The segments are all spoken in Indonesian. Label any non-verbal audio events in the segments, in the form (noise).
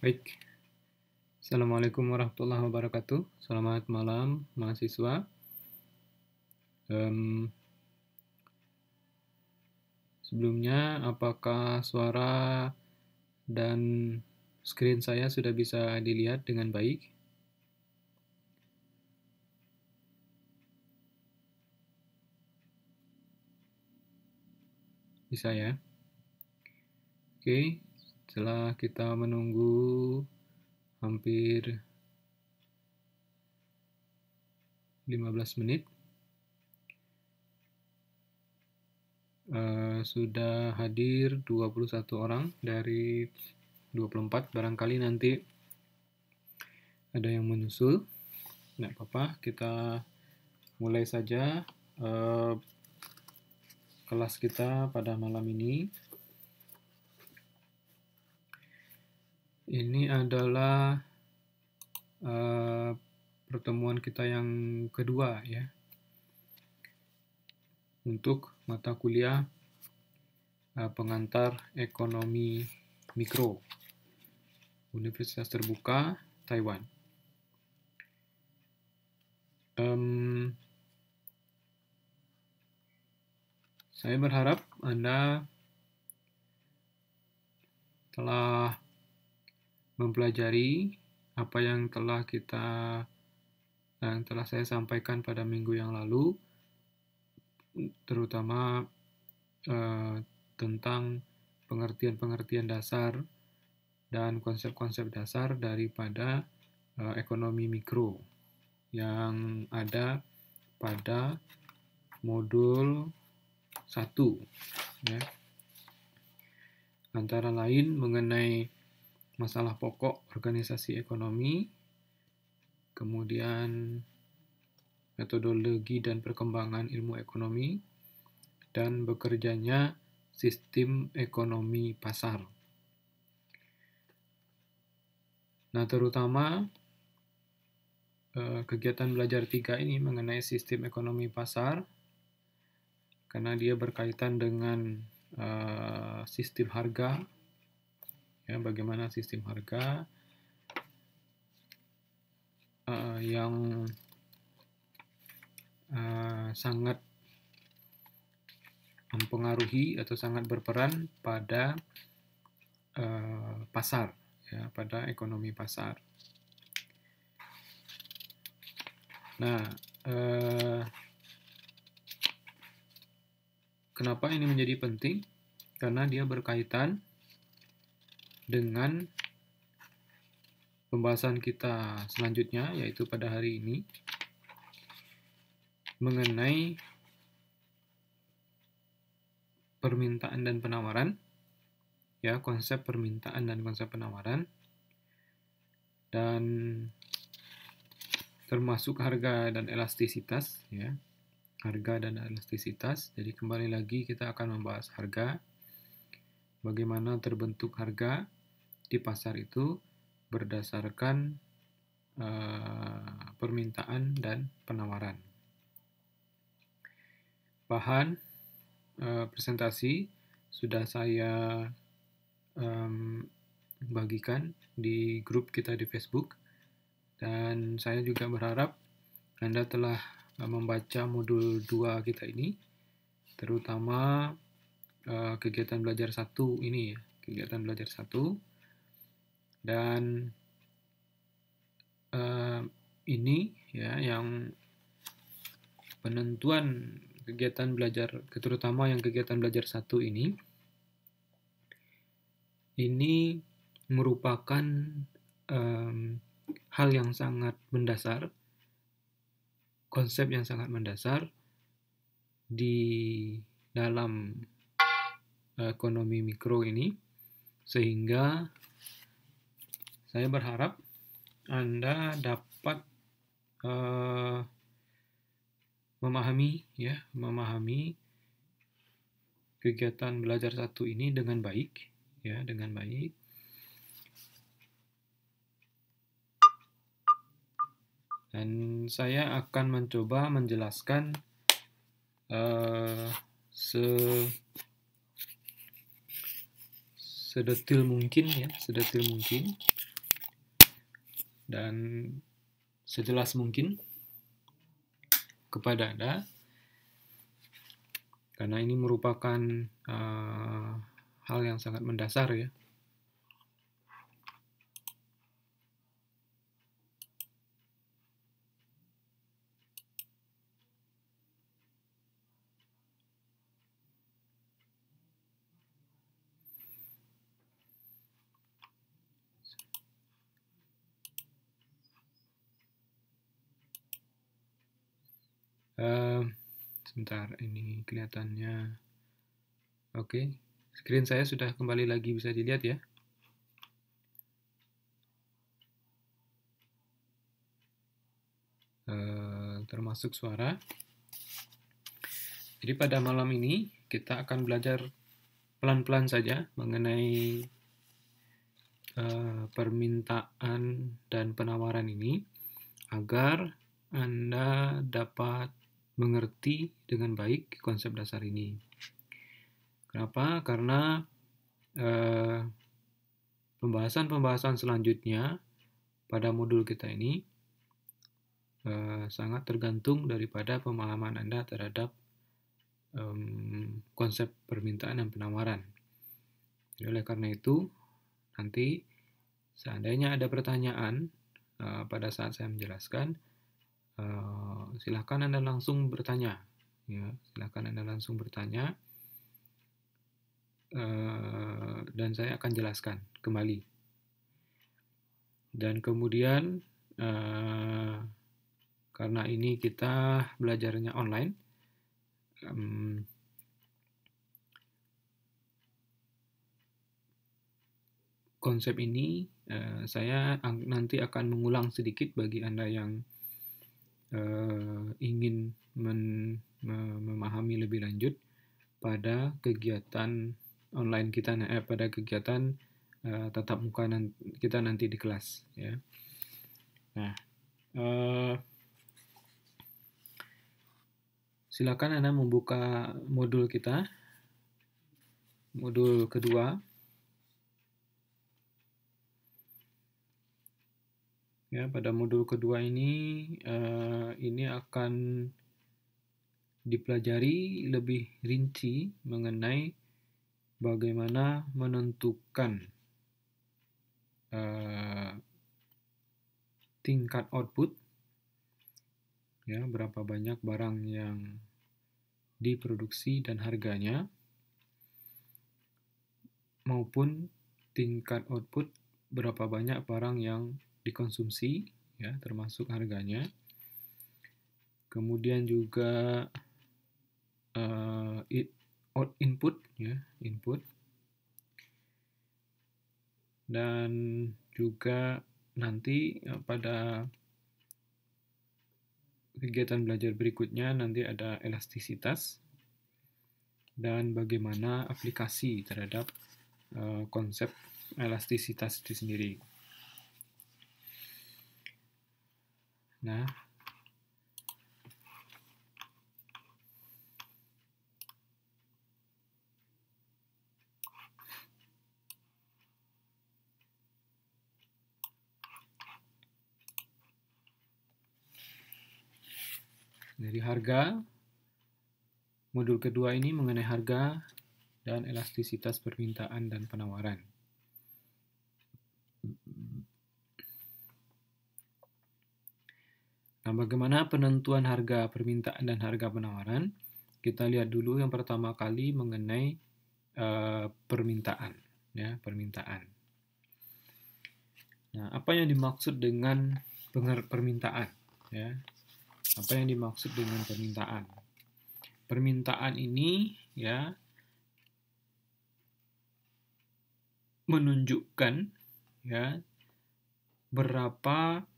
Baik. Assalamualaikum warahmatullahi wabarakatuh. Selamat malam mahasiswa. Um, sebelumnya, apakah suara dan screen saya sudah bisa dilihat dengan baik? Bisa ya? Oke. Okay setelah kita menunggu hampir 15 menit uh, sudah hadir 21 orang dari 24 barangkali nanti ada yang menyusul tidak apa-apa kita mulai saja uh, kelas kita pada malam ini ini adalah uh, pertemuan kita yang kedua ya untuk mata kuliah uh, pengantar ekonomi mikro Universitas Terbuka Taiwan. Um, saya berharap Anda telah mempelajari apa yang telah kita yang telah saya sampaikan pada minggu yang lalu terutama eh, tentang pengertian-pengertian dasar dan konsep-konsep dasar daripada eh, ekonomi mikro yang ada pada modul 1 ya. Antara lain mengenai masalah pokok organisasi ekonomi, kemudian metodologi dan perkembangan ilmu ekonomi, dan bekerjanya sistem ekonomi pasar. Nah, terutama eh, kegiatan belajar tiga ini mengenai sistem ekonomi pasar, karena dia berkaitan dengan eh, sistem harga ya bagaimana sistem harga uh, yang uh, sangat mempengaruhi atau sangat berperan pada uh, pasar ya pada ekonomi pasar. Nah, eh, kenapa ini menjadi penting? Karena dia berkaitan dengan pembahasan kita selanjutnya yaitu pada hari ini mengenai permintaan dan penawaran ya konsep permintaan dan konsep penawaran dan termasuk harga dan elastisitas ya harga dan elastisitas jadi kembali lagi kita akan membahas harga bagaimana terbentuk harga di pasar itu berdasarkan uh, permintaan dan penawaran. Bahan uh, presentasi sudah saya um, bagikan di grup kita di Facebook dan saya juga berharap Anda telah membaca modul 2 kita ini terutama uh, kegiatan belajar satu ini ya kegiatan belajar satu dan uh, ini ya yang penentuan kegiatan belajar terutama yang kegiatan belajar satu ini ini merupakan um, hal yang sangat mendasar konsep yang sangat mendasar di dalam eh, ekonomi mikro ini sehingga saya berharap Anda dapat uh, memahami ya, memahami kegiatan belajar satu ini dengan baik ya, dengan baik. Dan saya akan mencoba menjelaskan uh, se sedetil mungkin ya, sedetil mungkin dan sejelas mungkin kepada Anda karena ini merupakan uh, hal yang sangat mendasar ya sebentar ini kelihatannya oke okay. screen saya sudah kembali lagi bisa dilihat ya e, termasuk suara jadi pada malam ini kita akan belajar pelan-pelan saja mengenai e, permintaan dan penawaran ini agar anda dapat mengerti dengan baik konsep dasar ini. Kenapa? Karena eh, pembahasan-pembahasan eh, selanjutnya pada modul kita ini eh, sangat tergantung daripada pemahaman Anda terhadap eh, konsep permintaan dan penawaran. Jadi oleh karena itu, nanti seandainya ada pertanyaan eh, pada saat saya menjelaskan, Eh, silahkan Anda langsung bertanya. Ya, silahkan Anda langsung bertanya. Uh, dan saya akan jelaskan kembali. Dan kemudian, uh, karena ini kita belajarnya online, um, konsep ini uh, saya nanti akan mengulang sedikit bagi Anda yang uh, ingin men, memahami lebih lanjut pada kegiatan online kita eh, pada kegiatan uh, tatap muka nanti, kita nanti di kelas ya nah uh, silakan anda membuka modul kita modul kedua Ya, pada modul kedua ini uh, ini akan dipelajari lebih rinci mengenai bagaimana menentukan uh, tingkat output ya berapa banyak barang yang diproduksi dan harganya maupun tingkat output berapa banyak barang yang dikonsumsi ya termasuk harganya kemudian juga uh, input ya input dan juga nanti eh, pada kegiatan belajar berikutnya nanti ada elastisitas dan bagaimana aplikasi terhadap uh, konsep elastisitas itu sendiri. Nah, dari harga modul kedua ini mengenai harga dan elastisitas permintaan dan penawaran. Nah, bagaimana penentuan harga permintaan dan harga penawaran? Kita lihat dulu yang pertama kali mengenai uh, permintaan, ya, permintaan. Nah, apa yang dimaksud dengan permintaan, ya? Apa yang dimaksud dengan permintaan? Permintaan ini ya menunjukkan ya berapa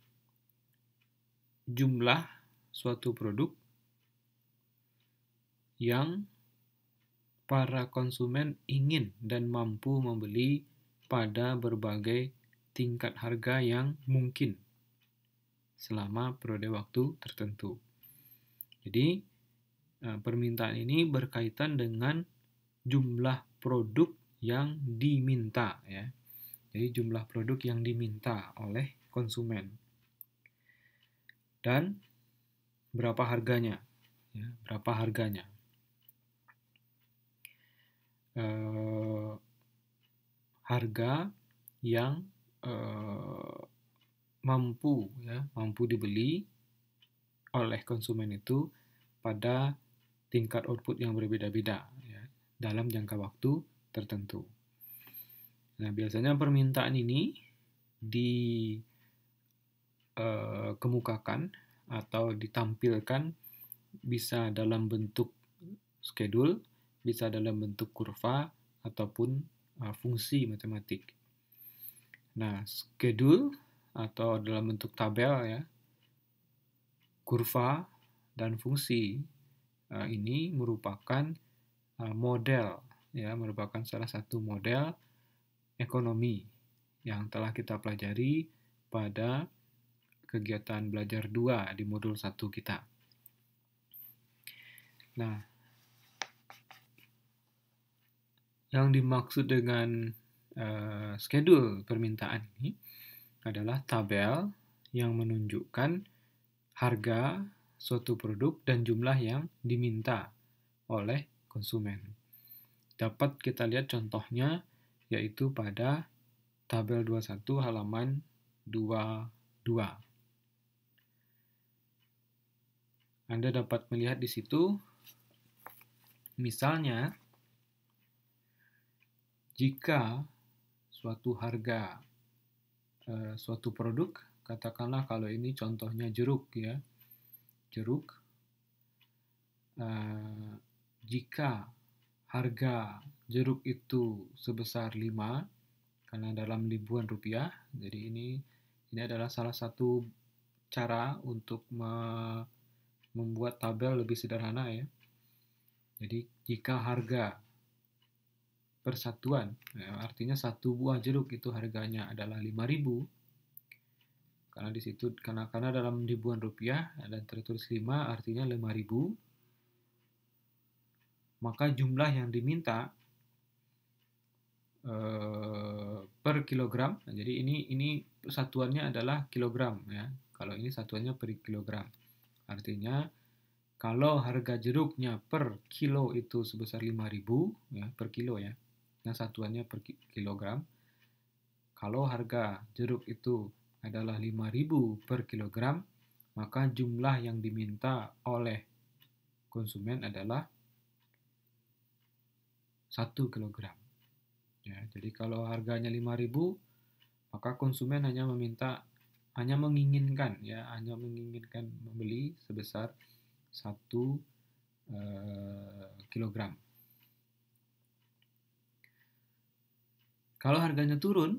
jumlah suatu produk yang para konsumen ingin dan mampu membeli pada berbagai tingkat harga yang mungkin selama periode waktu tertentu. Jadi, eh, permintaan ini berkaitan dengan jumlah produk yang diminta ya. Jadi jumlah produk yang diminta oleh konsumen dan berapa harganya ya, berapa harganya uh, harga yang uh, mampu ya mampu dibeli oleh konsumen itu pada tingkat output yang berbeda-beda ya, dalam jangka waktu tertentu. Nah, biasanya permintaan ini di uh, kemukakan atau ditampilkan bisa dalam bentuk schedule, bisa dalam bentuk kurva ataupun uh, fungsi matematik. Nah, schedule atau dalam bentuk tabel ya, kurva dan fungsi uh, ini merupakan uh, model ya, merupakan salah satu model ekonomi yang telah kita pelajari pada kegiatan belajar 2 di modul 1 kita. Nah, yang dimaksud dengan uh, schedule permintaan ini adalah tabel yang menunjukkan harga suatu produk dan jumlah yang diminta oleh konsumen. Dapat kita lihat contohnya yaitu pada tabel 21 halaman 22. Anda dapat melihat di situ, misalnya, jika suatu harga e, suatu produk, katakanlah kalau ini contohnya jeruk ya, jeruk, e, jika harga jeruk itu sebesar 5, karena dalam ribuan rupiah, jadi ini ini adalah salah satu cara untuk me, membuat tabel lebih sederhana ya. Jadi jika harga persatuan, ya, artinya satu buah jeruk itu harganya adalah 5000 karena di situ karena karena dalam ribuan rupiah dan tertulis 5 artinya 5000 maka jumlah yang diminta eh, per kilogram. Nah, jadi ini ini satuannya adalah kilogram ya. Kalau ini satuannya per kilogram. Artinya kalau harga jeruknya per kilo itu sebesar 5000 ya per kilo ya. Nah, satuannya per kilogram. Kalau harga jeruk itu adalah 5000 per kilogram, maka jumlah yang diminta oleh konsumen adalah 1 kilogram. Ya, jadi kalau harganya 5000 maka konsumen hanya meminta hanya menginginkan ya hanya menginginkan membeli sebesar 1 uh, eh, kilogram. Kalau harganya turun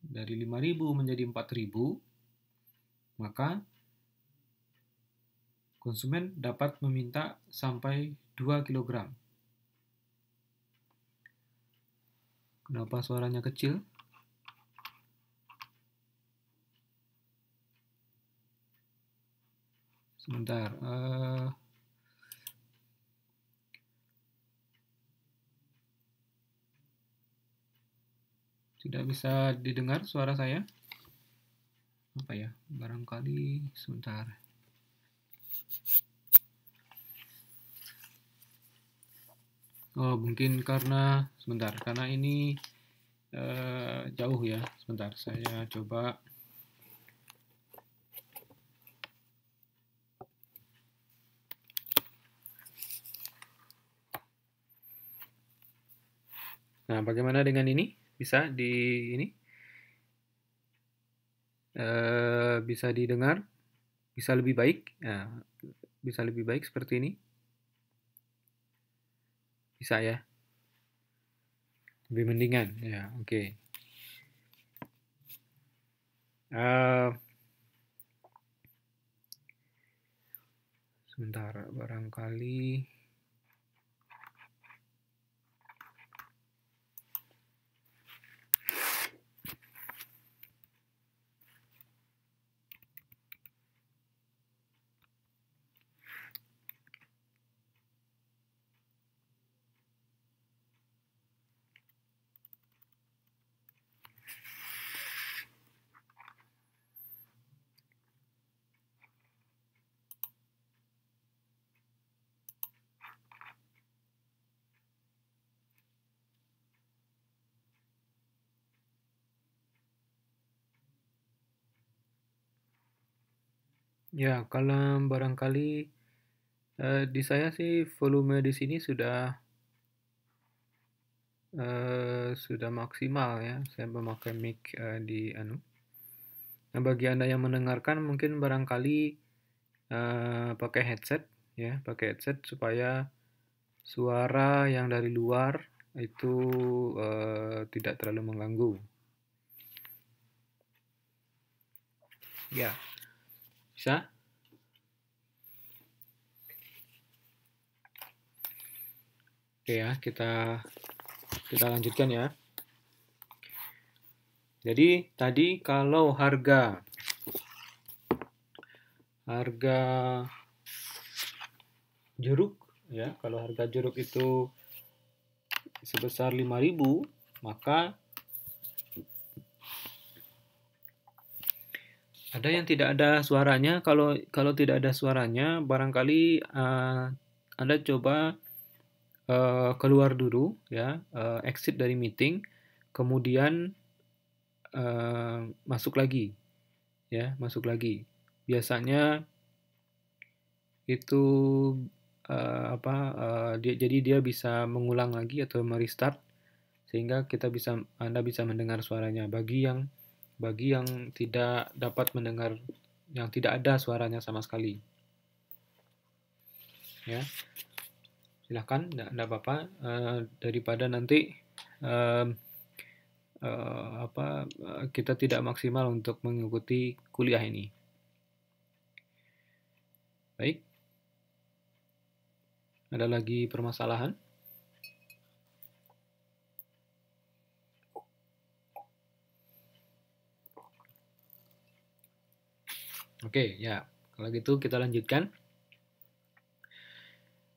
dari 5.000 menjadi 4.000, maka konsumen dapat meminta sampai 2 kg. Kenapa suaranya kecil? sebentar uh, tidak bisa didengar suara saya apa ya barangkali sebentar oh mungkin karena sebentar karena ini uh, jauh ya sebentar saya coba Nah, bagaimana dengan ini? Bisa di ini? E, bisa didengar? Bisa lebih baik? Nah, bisa lebih baik seperti ini? Bisa ya? Lebih mendingan. Ya, oke. Okay. Eh, sebentar, barangkali Ya, kalau barangkali uh, di saya sih volume di sini sudah uh, sudah maksimal ya, saya memakai mic, uh, di anu. Nah, bagi Anda yang mendengarkan mungkin barangkali, uh, pakai headset ya, pakai headset supaya suara yang dari luar itu, uh, tidak terlalu mengganggu. Ya bisa oke ya kita kita lanjutkan ya jadi tadi kalau harga harga jeruk ya kalau harga jeruk itu sebesar 5000 maka Ada yang tidak ada suaranya. Kalau kalau tidak ada suaranya, barangkali uh, Anda coba uh, keluar dulu, ya, uh, exit dari meeting, kemudian uh, masuk lagi, ya, masuk lagi. Biasanya itu uh, apa? Uh, dia, jadi dia bisa mengulang lagi atau merestart sehingga kita bisa Anda bisa mendengar suaranya. Bagi yang bagi yang tidak dapat mendengar yang tidak ada suaranya sama sekali. Ya. Silahkan, tidak apa-apa. Uh, daripada nanti uh, uh, apa kita tidak maksimal untuk mengikuti kuliah ini. Baik. Ada lagi permasalahan? Oke, ya. Kalau gitu kita lanjutkan.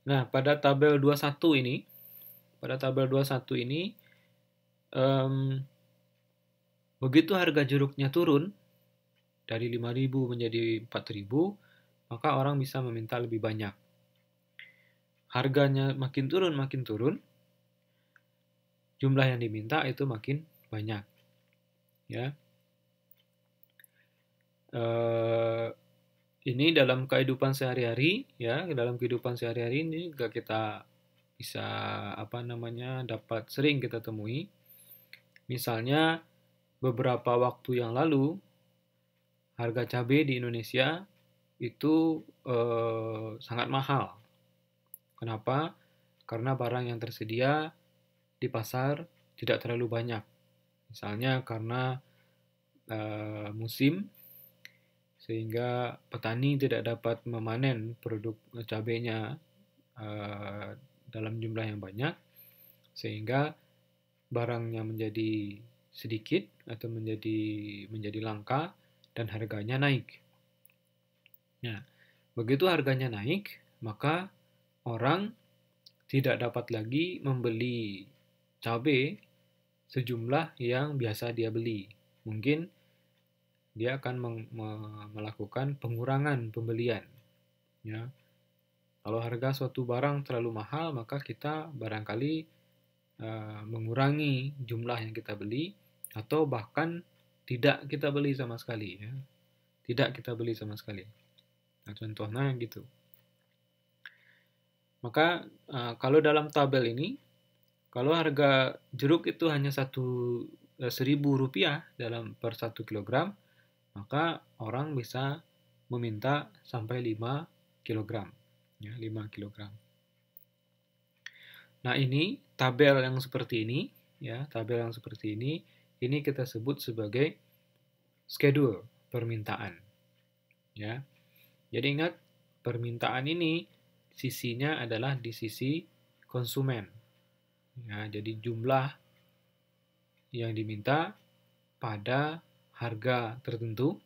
Nah, pada tabel 21 ini, pada tabel 21 ini, um, begitu harga jeruknya turun, dari 5.000 menjadi 4.000, maka orang bisa meminta lebih banyak. Harganya makin turun, makin turun, jumlah yang diminta itu makin banyak. Ya, Eh, ini dalam kehidupan sehari-hari ya dalam kehidupan sehari-hari ini juga kita bisa apa namanya dapat sering kita temui misalnya beberapa waktu yang lalu harga cabai di Indonesia itu eh, sangat mahal kenapa karena barang yang tersedia di pasar tidak terlalu banyak misalnya karena eh, musim sehingga petani tidak dapat memanen produk cabenya uh, dalam jumlah yang banyak sehingga barangnya menjadi sedikit atau menjadi menjadi langka dan harganya naik. Nah, begitu harganya naik, maka orang tidak dapat lagi membeli cabai sejumlah yang biasa dia beli. Mungkin dia akan melakukan pengurangan pembelian. Ya. Kalau harga suatu barang terlalu mahal, maka kita barangkali uh, mengurangi jumlah yang kita beli atau bahkan tidak kita beli sama sekali. Ya. Tidak kita beli sama sekali. Nah, contohnya gitu. Maka uh, kalau dalam tabel ini, kalau harga jeruk itu hanya satu e, seribu rupiah dalam per satu kilogram, maka orang bisa meminta sampai 5 kg. Ya, 5 kg. Nah, ini tabel yang seperti ini, ya, tabel yang seperti ini, ini kita sebut sebagai schedule permintaan. Ya. Jadi ingat, permintaan ini sisinya adalah di sisi konsumen. Ya, jadi jumlah yang diminta pada harga tertentu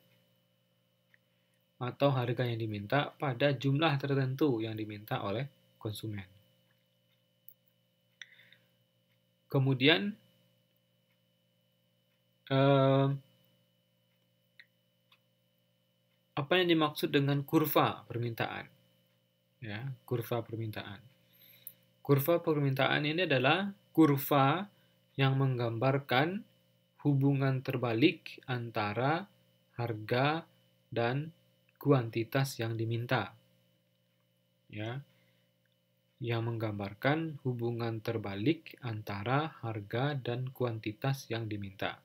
atau harga yang diminta pada jumlah tertentu yang diminta oleh konsumen. Kemudian eh, apa yang dimaksud dengan kurva permintaan? Ya, kurva permintaan. Kurva permintaan ini adalah kurva yang menggambarkan hubungan terbalik antara harga dan kuantitas yang diminta. Ya. Yang menggambarkan hubungan terbalik antara harga dan kuantitas yang diminta.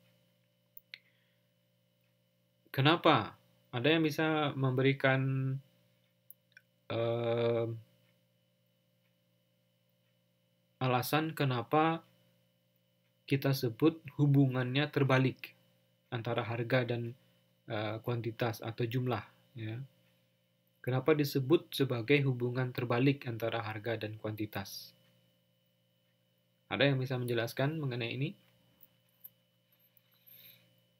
Kenapa? Ada yang bisa memberikan uh, alasan kenapa kita sebut hubungannya terbalik antara harga dan uh, kuantitas atau jumlah. Ya. Kenapa disebut sebagai hubungan terbalik antara harga dan kuantitas? Ada yang bisa menjelaskan mengenai ini?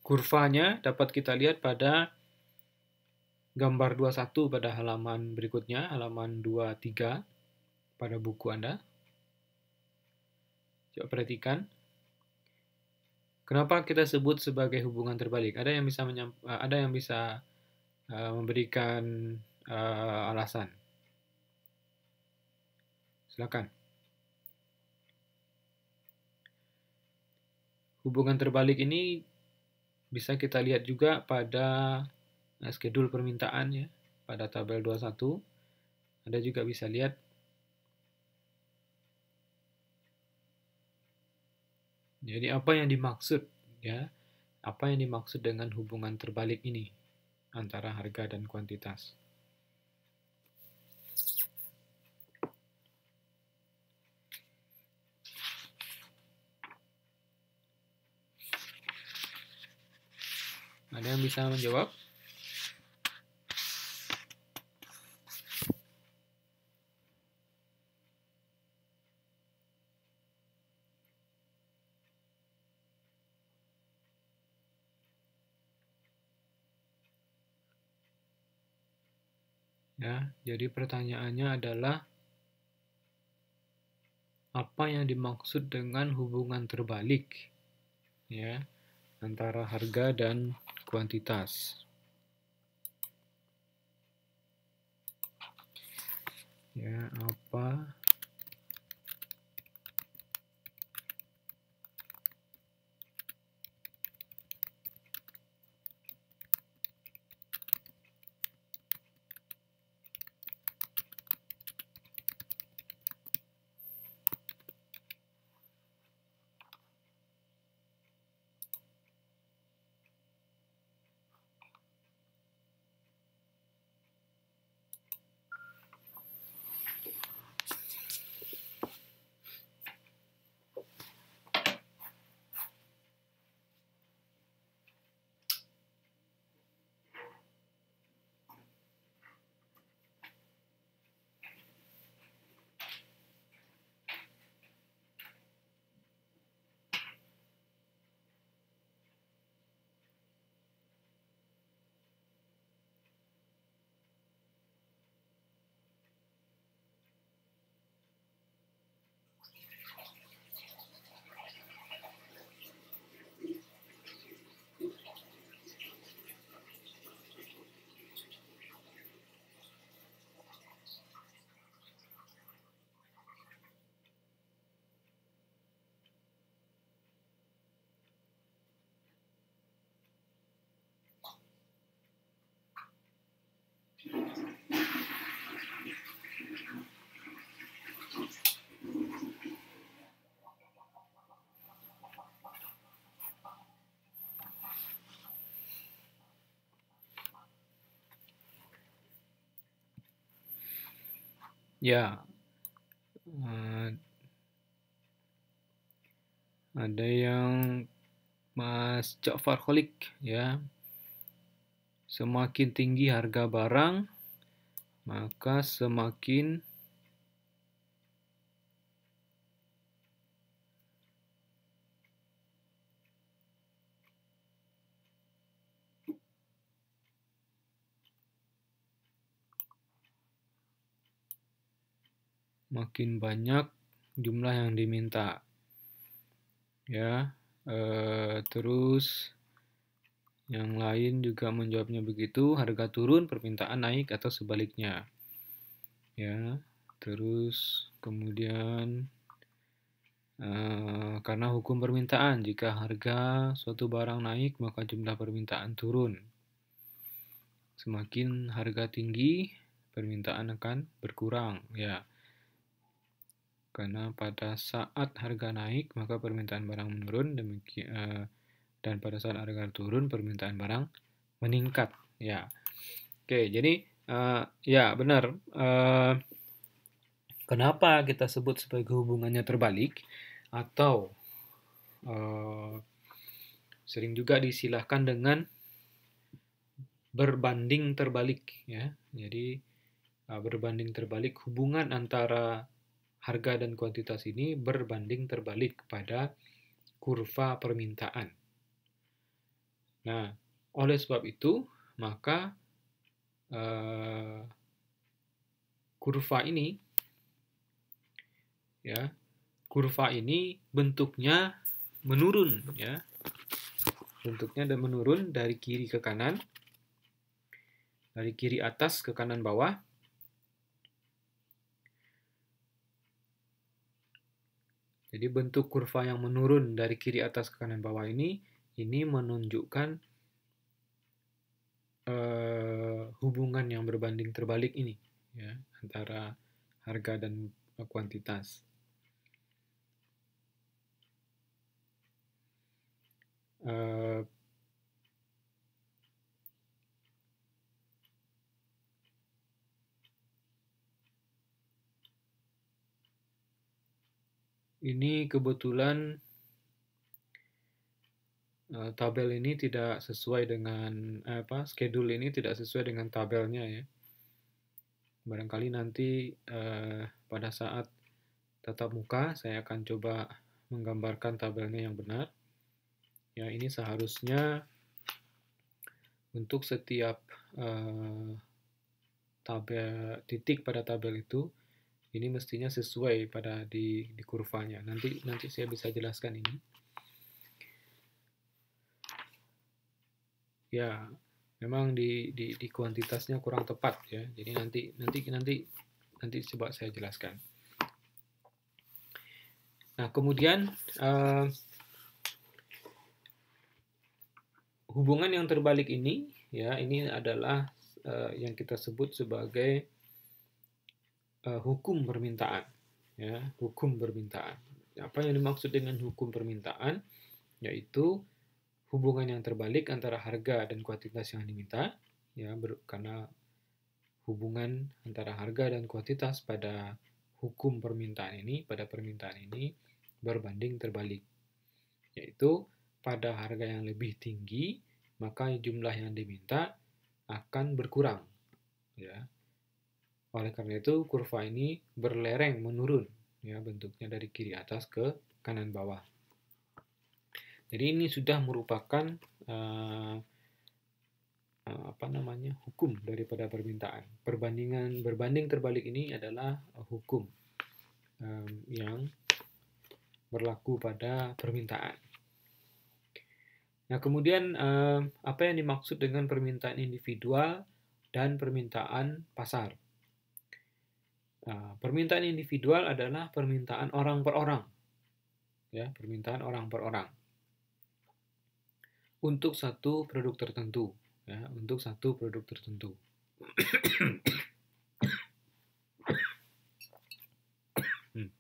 Kurvanya dapat kita lihat pada gambar 21 pada halaman berikutnya, halaman 23 pada buku Anda. Coba perhatikan. Kenapa kita sebut sebagai hubungan terbalik? Ada yang bisa eh, ada yang bisa uh, memberikan uh, alasan. Silakan. Hubungan terbalik ini bisa kita lihat juga pada schedule permintaan ya, pada tabel 21. Anda juga bisa lihat Jadi apa yang dimaksud ya? Apa yang dimaksud dengan hubungan terbalik ini antara harga dan kuantitas? Ada yang bisa menjawab? ya. Jadi pertanyaannya adalah apa yang dimaksud dengan hubungan terbalik ya antara harga dan kuantitas. Ya, apa Ya, uh, ada yang Mas Ja'far Kholik ya Semakin tinggi harga barang, maka semakin makin banyak jumlah yang diminta ya eh, terus yang lain juga menjawabnya begitu, harga turun, permintaan naik atau sebaliknya. Ya, terus kemudian Uh, karena hukum permintaan, jika harga suatu barang naik, maka jumlah permintaan turun. Semakin harga tinggi, permintaan akan berkurang, ya. Karena pada saat harga naik, maka permintaan barang menurun, demikian uh, dan pada saat harga turun permintaan barang meningkat ya oke jadi uh, ya benar uh, kenapa kita sebut sebagai hubungannya terbalik atau uh, sering juga disilahkan dengan berbanding terbalik ya jadi uh, berbanding terbalik hubungan antara harga dan kuantitas ini berbanding terbalik pada kurva permintaan Nah, oleh sebab itu, maka uh, kurva ini, ya, kurva ini bentuknya menurun, ya, bentuknya dan menurun dari kiri ke kanan, dari kiri atas ke kanan bawah. Jadi bentuk kurva yang menurun dari kiri atas ke kanan bawah ini ini menunjukkan uh, hubungan yang berbanding terbalik ini ya antara harga dan kuantitas. Uh, ini kebetulan Eh, tabel ini tidak sesuai dengan apa schedule ini tidak sesuai dengan tabelnya ya barangkali nanti eh, pada saat tatap muka saya akan coba menggambarkan tabelnya yang benar ya ini seharusnya untuk setiap eh, tabel titik pada tabel itu ini mestinya sesuai pada di, di kurvanya nanti nanti saya bisa jelaskan ini ya memang di, di, di kuantitasnya kurang tepat ya. Jadi nanti nanti nanti nanti coba saya jelaskan. Nah kemudian uh, hubungan yang terbalik ini ya ini adalah uh, yang kita sebut sebagai uh, hukum permintaan ya hukum permintaan. Apa yang dimaksud dengan hukum permintaan? Yaitu hubungan yang terbalik antara harga dan kuantitas yang diminta, ya ber, karena hubungan antara harga dan kuantitas pada hukum permintaan ini, pada permintaan ini berbanding terbalik, yaitu pada harga yang lebih tinggi maka jumlah yang diminta akan berkurang, ya. Oleh karena itu kurva ini berlereng menurun, ya bentuknya dari kiri atas ke kanan bawah. Jadi ini sudah merupakan uh, uh, apa namanya hukum daripada permintaan. Perbandingan berbanding terbalik ini adalah uh, hukum um, yang berlaku pada permintaan. Nah kemudian apa yang dimaksud dengan permintaan individual dan permintaan pasar? Nah, permintaan individual adalah permintaan orang per orang, ya permintaan orang per orang untuk satu produk tertentu ya untuk satu produk tertentu hmm.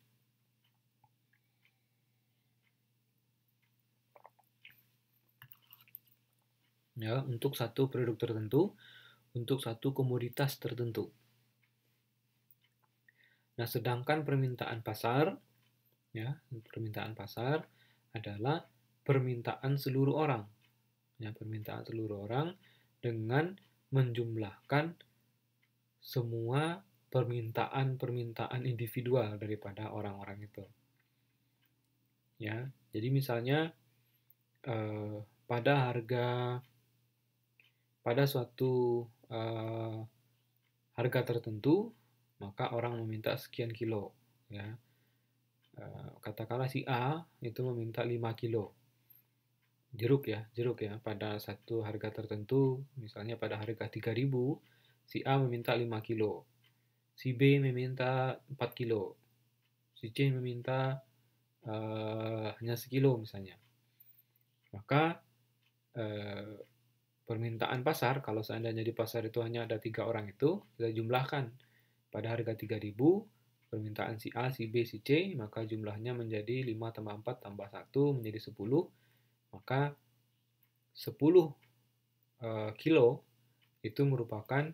ya untuk satu produk tertentu untuk satu komoditas tertentu nah sedangkan permintaan pasar ya permintaan pasar adalah permintaan seluruh orang ya, permintaan seluruh orang dengan menjumlahkan semua permintaan-permintaan individual daripada orang-orang itu. Ya, jadi misalnya eh, pada harga pada suatu eh, harga tertentu maka orang meminta sekian kilo ya. Eh, katakanlah si A itu meminta 5 kilo jeruk ya, jeruk ya, pada satu harga tertentu, misalnya pada harga 3000, si A meminta 5 kilo, si B meminta 4 kilo, si C meminta uh, hanya sekilo misalnya. Maka uh, permintaan pasar, kalau seandainya di pasar itu hanya ada tiga orang itu, kita jumlahkan pada harga 3000, permintaan si A, si B, si C, maka jumlahnya menjadi 5 tambah 4 tambah 1 menjadi 10, maka 10 eh, kilo itu merupakan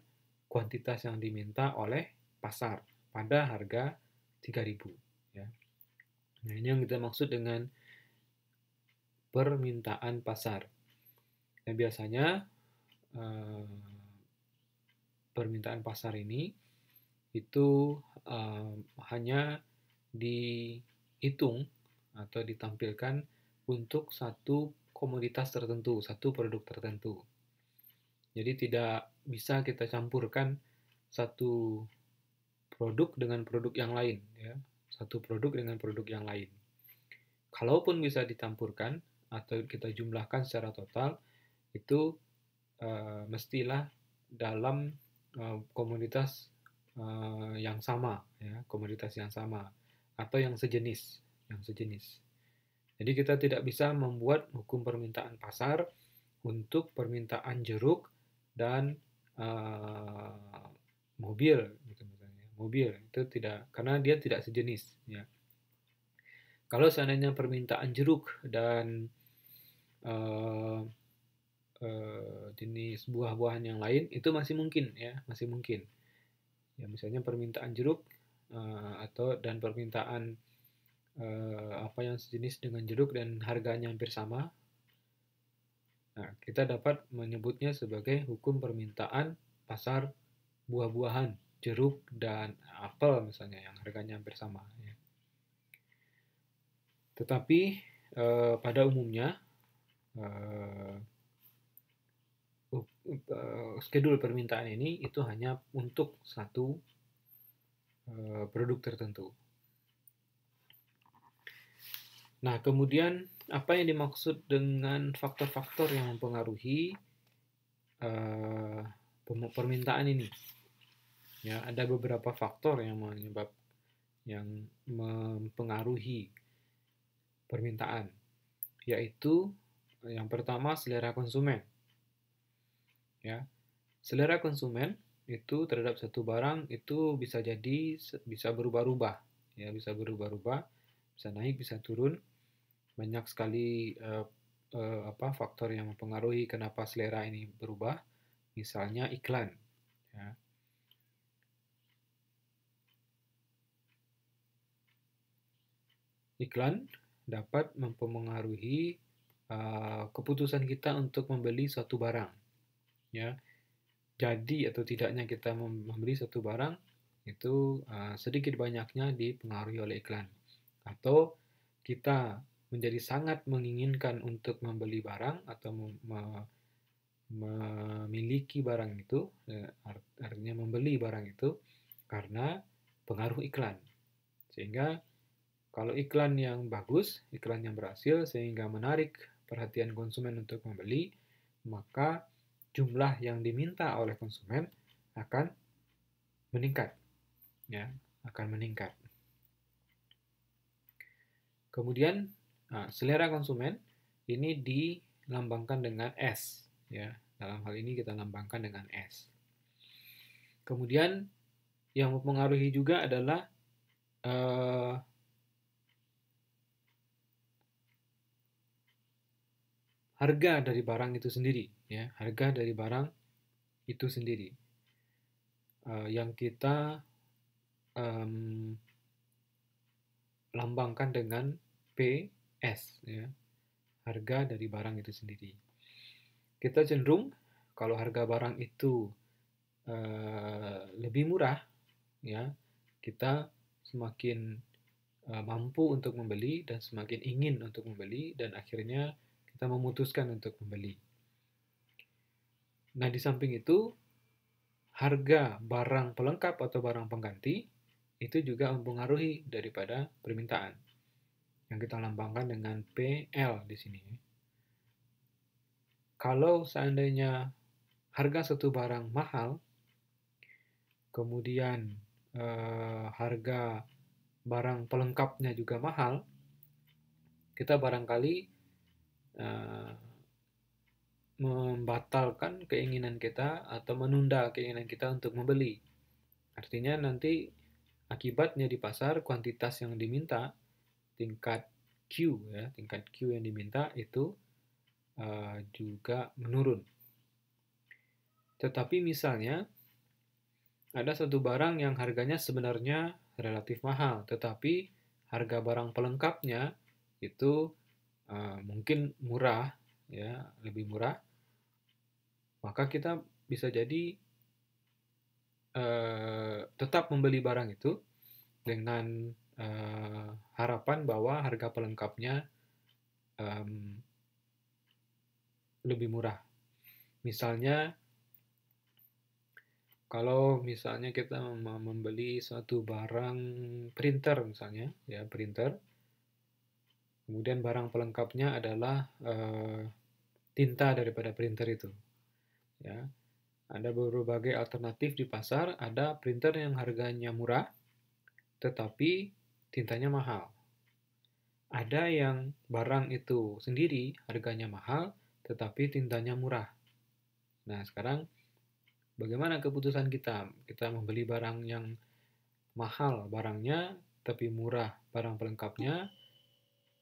kuantitas yang diminta oleh pasar pada harga 3000 ya. Nah, ini yang kita maksud dengan permintaan pasar. Nah, biasanya uh, permintaan pasar ini itu uh, hanya dihitung atau ditampilkan untuk satu komoditas tertentu, satu produk tertentu. Jadi tidak bisa kita campurkan satu produk dengan produk yang lain, ya. Satu produk dengan produk yang lain. Kalaupun bisa ditampurkan atau kita jumlahkan secara total, itu e, mestilah dalam e, komoditas e, yang sama, ya, komoditas yang sama atau yang sejenis, yang sejenis. Jadi kita tidak bisa membuat hukum permintaan pasar untuk permintaan jeruk dan uh, mobil gitu misalnya. Mobil itu tidak karena dia tidak sejenis ya. Kalau seandainya permintaan jeruk dan uh, uh, jenis buah-buahan yang lain itu masih mungkin ya, masih mungkin. Ya misalnya permintaan jeruk uh, atau dan permintaan uh, apa yang sejenis dengan jeruk dan harganya hampir sama. Nah, kita dapat menyebutnya sebagai hukum permintaan pasar buah-buahan, jeruk dan apel misalnya yang harganya hampir sama. Ya. Tetapi uh, pada umumnya uh, uh, schedule permintaan ini itu hanya untuk satu uh, produk tertentu. Nah, kemudian apa yang dimaksud dengan faktor-faktor yang mempengaruhi uh, permintaan ini? Ya, ada beberapa faktor yang menyebab yang mempengaruhi permintaan, yaitu yang pertama selera konsumen. Ya, selera konsumen itu terhadap satu barang itu bisa jadi bisa berubah-ubah, ya bisa berubah-ubah, bisa naik, bisa turun banyak sekali uh, uh, apa faktor yang mempengaruhi kenapa selera ini berubah misalnya iklan ya. iklan dapat mempengaruhi uh, keputusan kita untuk membeli suatu barang ya jadi atau tidaknya kita membeli suatu barang itu uh, sedikit banyaknya dipengaruhi oleh iklan atau kita menjadi sangat menginginkan untuk membeli barang atau memiliki barang itu, ya, artinya membeli barang itu karena pengaruh iklan. Sehingga kalau iklan yang bagus, iklan yang berhasil sehingga menarik perhatian konsumen untuk membeli, maka jumlah yang diminta oleh konsumen akan meningkat. Ya, akan meningkat. Kemudian Nah, selera konsumen ini dilambangkan dengan S. Ya, dalam hal ini kita lambangkan dengan S. Kemudian yang mempengaruhi juga adalah uh, harga dari barang itu sendiri. Ya, harga dari barang itu sendiri uh, yang kita um, lambangkan dengan P S ya harga dari barang itu sendiri kita cenderung kalau harga barang itu uh, lebih murah ya kita semakin uh, mampu untuk membeli dan semakin ingin untuk membeli dan akhirnya kita memutuskan untuk membeli nah di samping itu harga barang pelengkap atau barang pengganti itu juga mempengaruhi daripada permintaan yang kita lambangkan dengan PL di sini. Kalau seandainya harga satu barang mahal, kemudian eh, harga barang pelengkapnya juga mahal, kita barangkali eh, membatalkan keinginan kita atau menunda keinginan kita untuk membeli. Artinya nanti akibatnya di pasar kuantitas yang diminta tingkat Q ya, tingkat Q yang diminta itu uh, juga menurun. Tetapi misalnya ada satu barang yang harganya sebenarnya relatif mahal, tetapi harga barang pelengkapnya itu uh, mungkin murah ya, lebih murah. Maka kita bisa jadi uh, tetap membeli barang itu dengan uh, harapan bahwa harga pelengkapnya um, lebih murah. Misalnya, kalau misalnya kita membeli satu barang printer misalnya, ya printer, kemudian barang pelengkapnya adalah uh, tinta daripada printer itu, ya. Ada berbagai alternatif di pasar, ada printer yang harganya murah, tetapi tintanya mahal. Ada yang barang itu sendiri harganya mahal, tetapi tintanya murah. Nah, sekarang bagaimana keputusan kita? Kita membeli barang yang mahal barangnya, tapi murah barang pelengkapnya,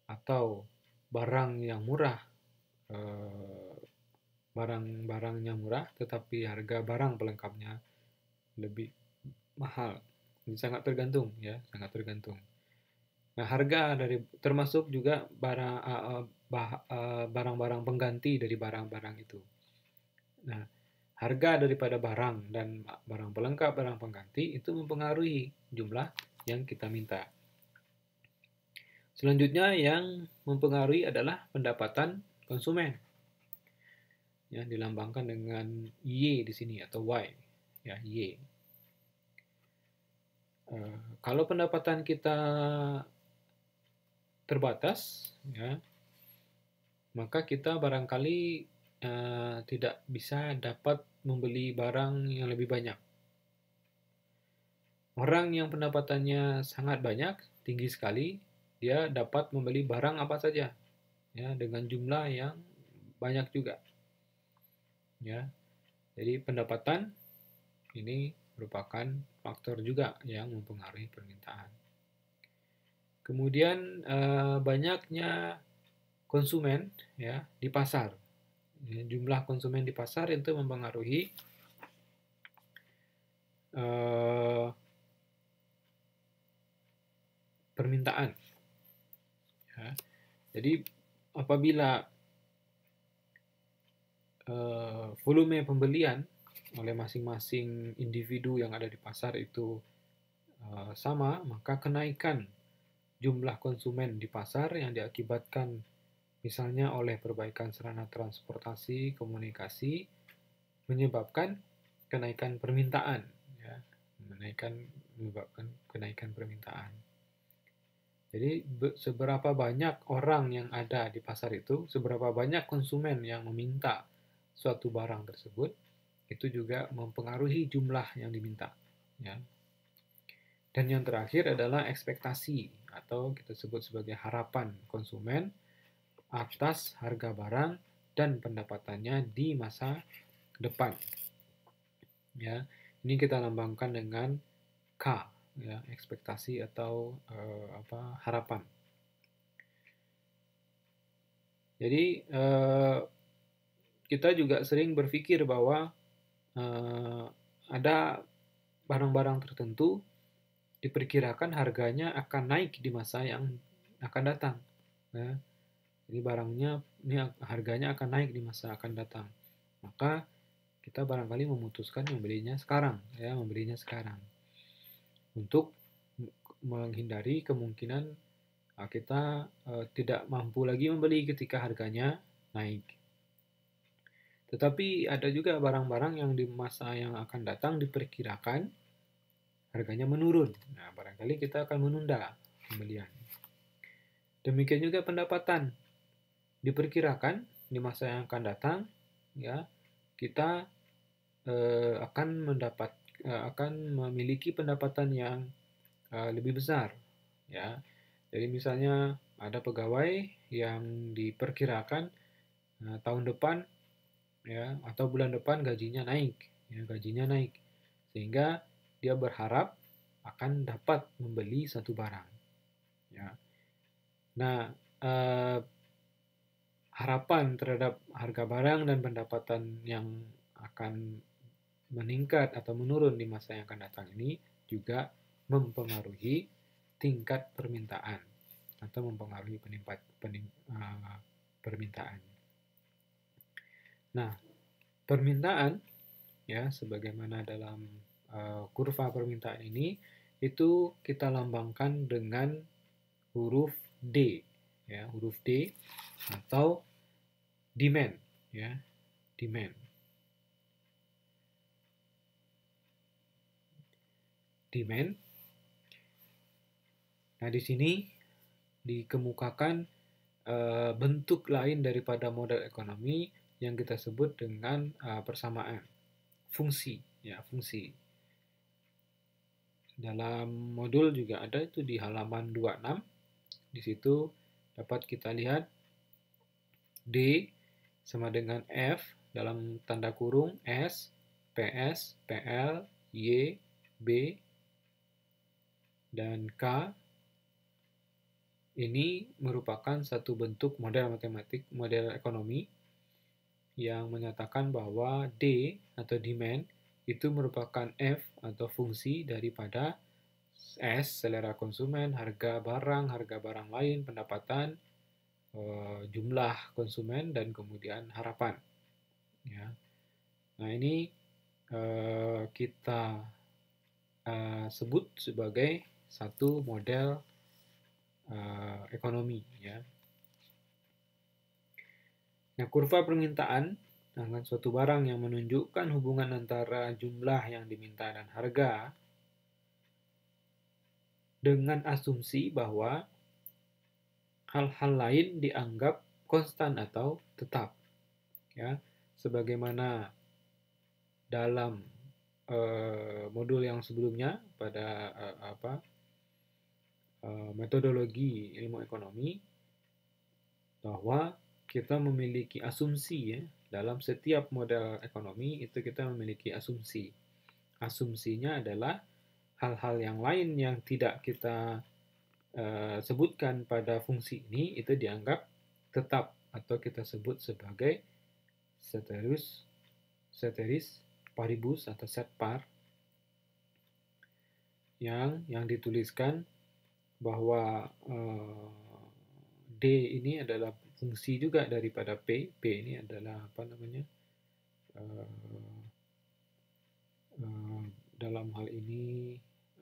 atau barang yang murah, eh, barang barangnya murah, tetapi harga barang pelengkapnya lebih mahal. Ini sangat tergantung ya, sangat tergantung. Nah, harga dari termasuk juga barang uh, bah, uh, eh, barang pengganti dari barang-barang itu. Nah, harga daripada barang dan barang pelengkap, barang pengganti itu mempengaruhi jumlah yang kita minta. Selanjutnya yang mempengaruhi adalah pendapatan konsumen. Ya, dilambangkan dengan Y di sini atau Y. Ya, Y. Uh, kalau pendapatan kita terbatas, ya, maka kita barangkali uh, tidak bisa dapat membeli barang yang lebih banyak. Orang yang pendapatannya sangat banyak, tinggi sekali, dia dapat membeli barang apa saja, ya, dengan jumlah yang banyak juga, ya. Jadi pendapatan ini merupakan faktor juga yang mempengaruhi permintaan. Kemudian eh, banyaknya konsumen ya di pasar. Ya, jumlah konsumen di pasar itu mempengaruhi eh, permintaan. Ya, jadi apabila eh, volume pembelian oleh masing-masing individu yang ada di pasar itu sama, maka kenaikan jumlah konsumen di pasar yang diakibatkan misalnya oleh perbaikan sarana transportasi, komunikasi, menyebabkan kenaikan permintaan, ya, Menaikan, menyebabkan kenaikan permintaan. Jadi seberapa banyak orang yang ada di pasar itu, seberapa banyak konsumen yang meminta suatu barang tersebut, itu juga mempengaruhi jumlah yang diminta. Ya, dan yang terakhir adalah ekspektasi atau kita sebut sebagai harapan konsumen atas harga barang dan pendapatannya di masa depan. Ya, ini kita lambangkan dengan K, ya, ekspektasi atau uh, apa harapan. Jadi uh, kita juga sering berpikir bahwa uh, ada barang-barang tertentu diperkirakan harganya akan naik di masa yang akan datang. Ya. Jadi barangnya ini harganya akan naik di masa akan datang. Maka kita barangkali memutuskan membelinya sekarang, ya membelinya sekarang untuk menghindari kemungkinan ah, kita e, tidak mampu lagi membeli ketika harganya naik. Tetapi ada juga barang-barang yang di masa yang akan datang diperkirakan harganya menurun. Nah, barangkali kita akan menunda pembelian. Demikian juga pendapatan. Diperkirakan di masa yang akan datang, ya, kita eh, akan mendapat eh, akan memiliki pendapatan yang eh, lebih besar, ya. Jadi misalnya ada pegawai yang diperkirakan eh, tahun depan ya atau bulan depan gajinya naik, ya, gajinya naik. Sehingga dia berharap akan dapat membeli satu barang. Ya. Nah, eh, harapan terhadap harga barang dan pendapatan yang akan meningkat atau menurun di masa yang akan datang ini juga mempengaruhi tingkat permintaan atau mempengaruhi penimpat, penim, uh, permintaan. Nah, permintaan ya sebagaimana dalam uh, kurva permintaan ini itu kita lambangkan dengan huruf D ya huruf D atau demand ya demand demand nah di sini dikemukakan e, bentuk lain daripada model ekonomi yang kita sebut dengan e, persamaan fungsi ya fungsi dalam modul juga ada itu di halaman 26. Di situ dapat kita lihat D sama dengan F dalam tanda kurung S, PS, PL, Y, B, dan K ini merupakan satu bentuk model matematik, model ekonomi yang menyatakan bahwa D atau demand itu merupakan F atau fungsi daripada S, selera konsumen, harga barang, harga barang lain, pendapatan, eh, jumlah konsumen, dan kemudian harapan. Ya. Nah, ini eh, kita eh, sebut sebagai satu model ekonomi. Ya. Nah, kurva permintaan dengan suatu barang yang menunjukkan hubungan antara jumlah yang diminta dan harga dengan asumsi bahwa hal-hal lain dianggap konstan atau tetap ya sebagaimana dalam e, modul yang sebelumnya pada e, apa e, metodologi ilmu ekonomi bahwa kita memiliki asumsi ya dalam setiap model ekonomi itu kita memiliki asumsi. Asumsinya adalah hal-hal yang lain yang tidak kita uh, sebutkan pada fungsi ini itu dianggap tetap atau kita sebut sebagai seterus, seteris, paribus atau set par yang yang dituliskan bahwa uh, D ini adalah fungsi juga daripada P. P ini adalah apa namanya? Uh, uh, dalam hal ini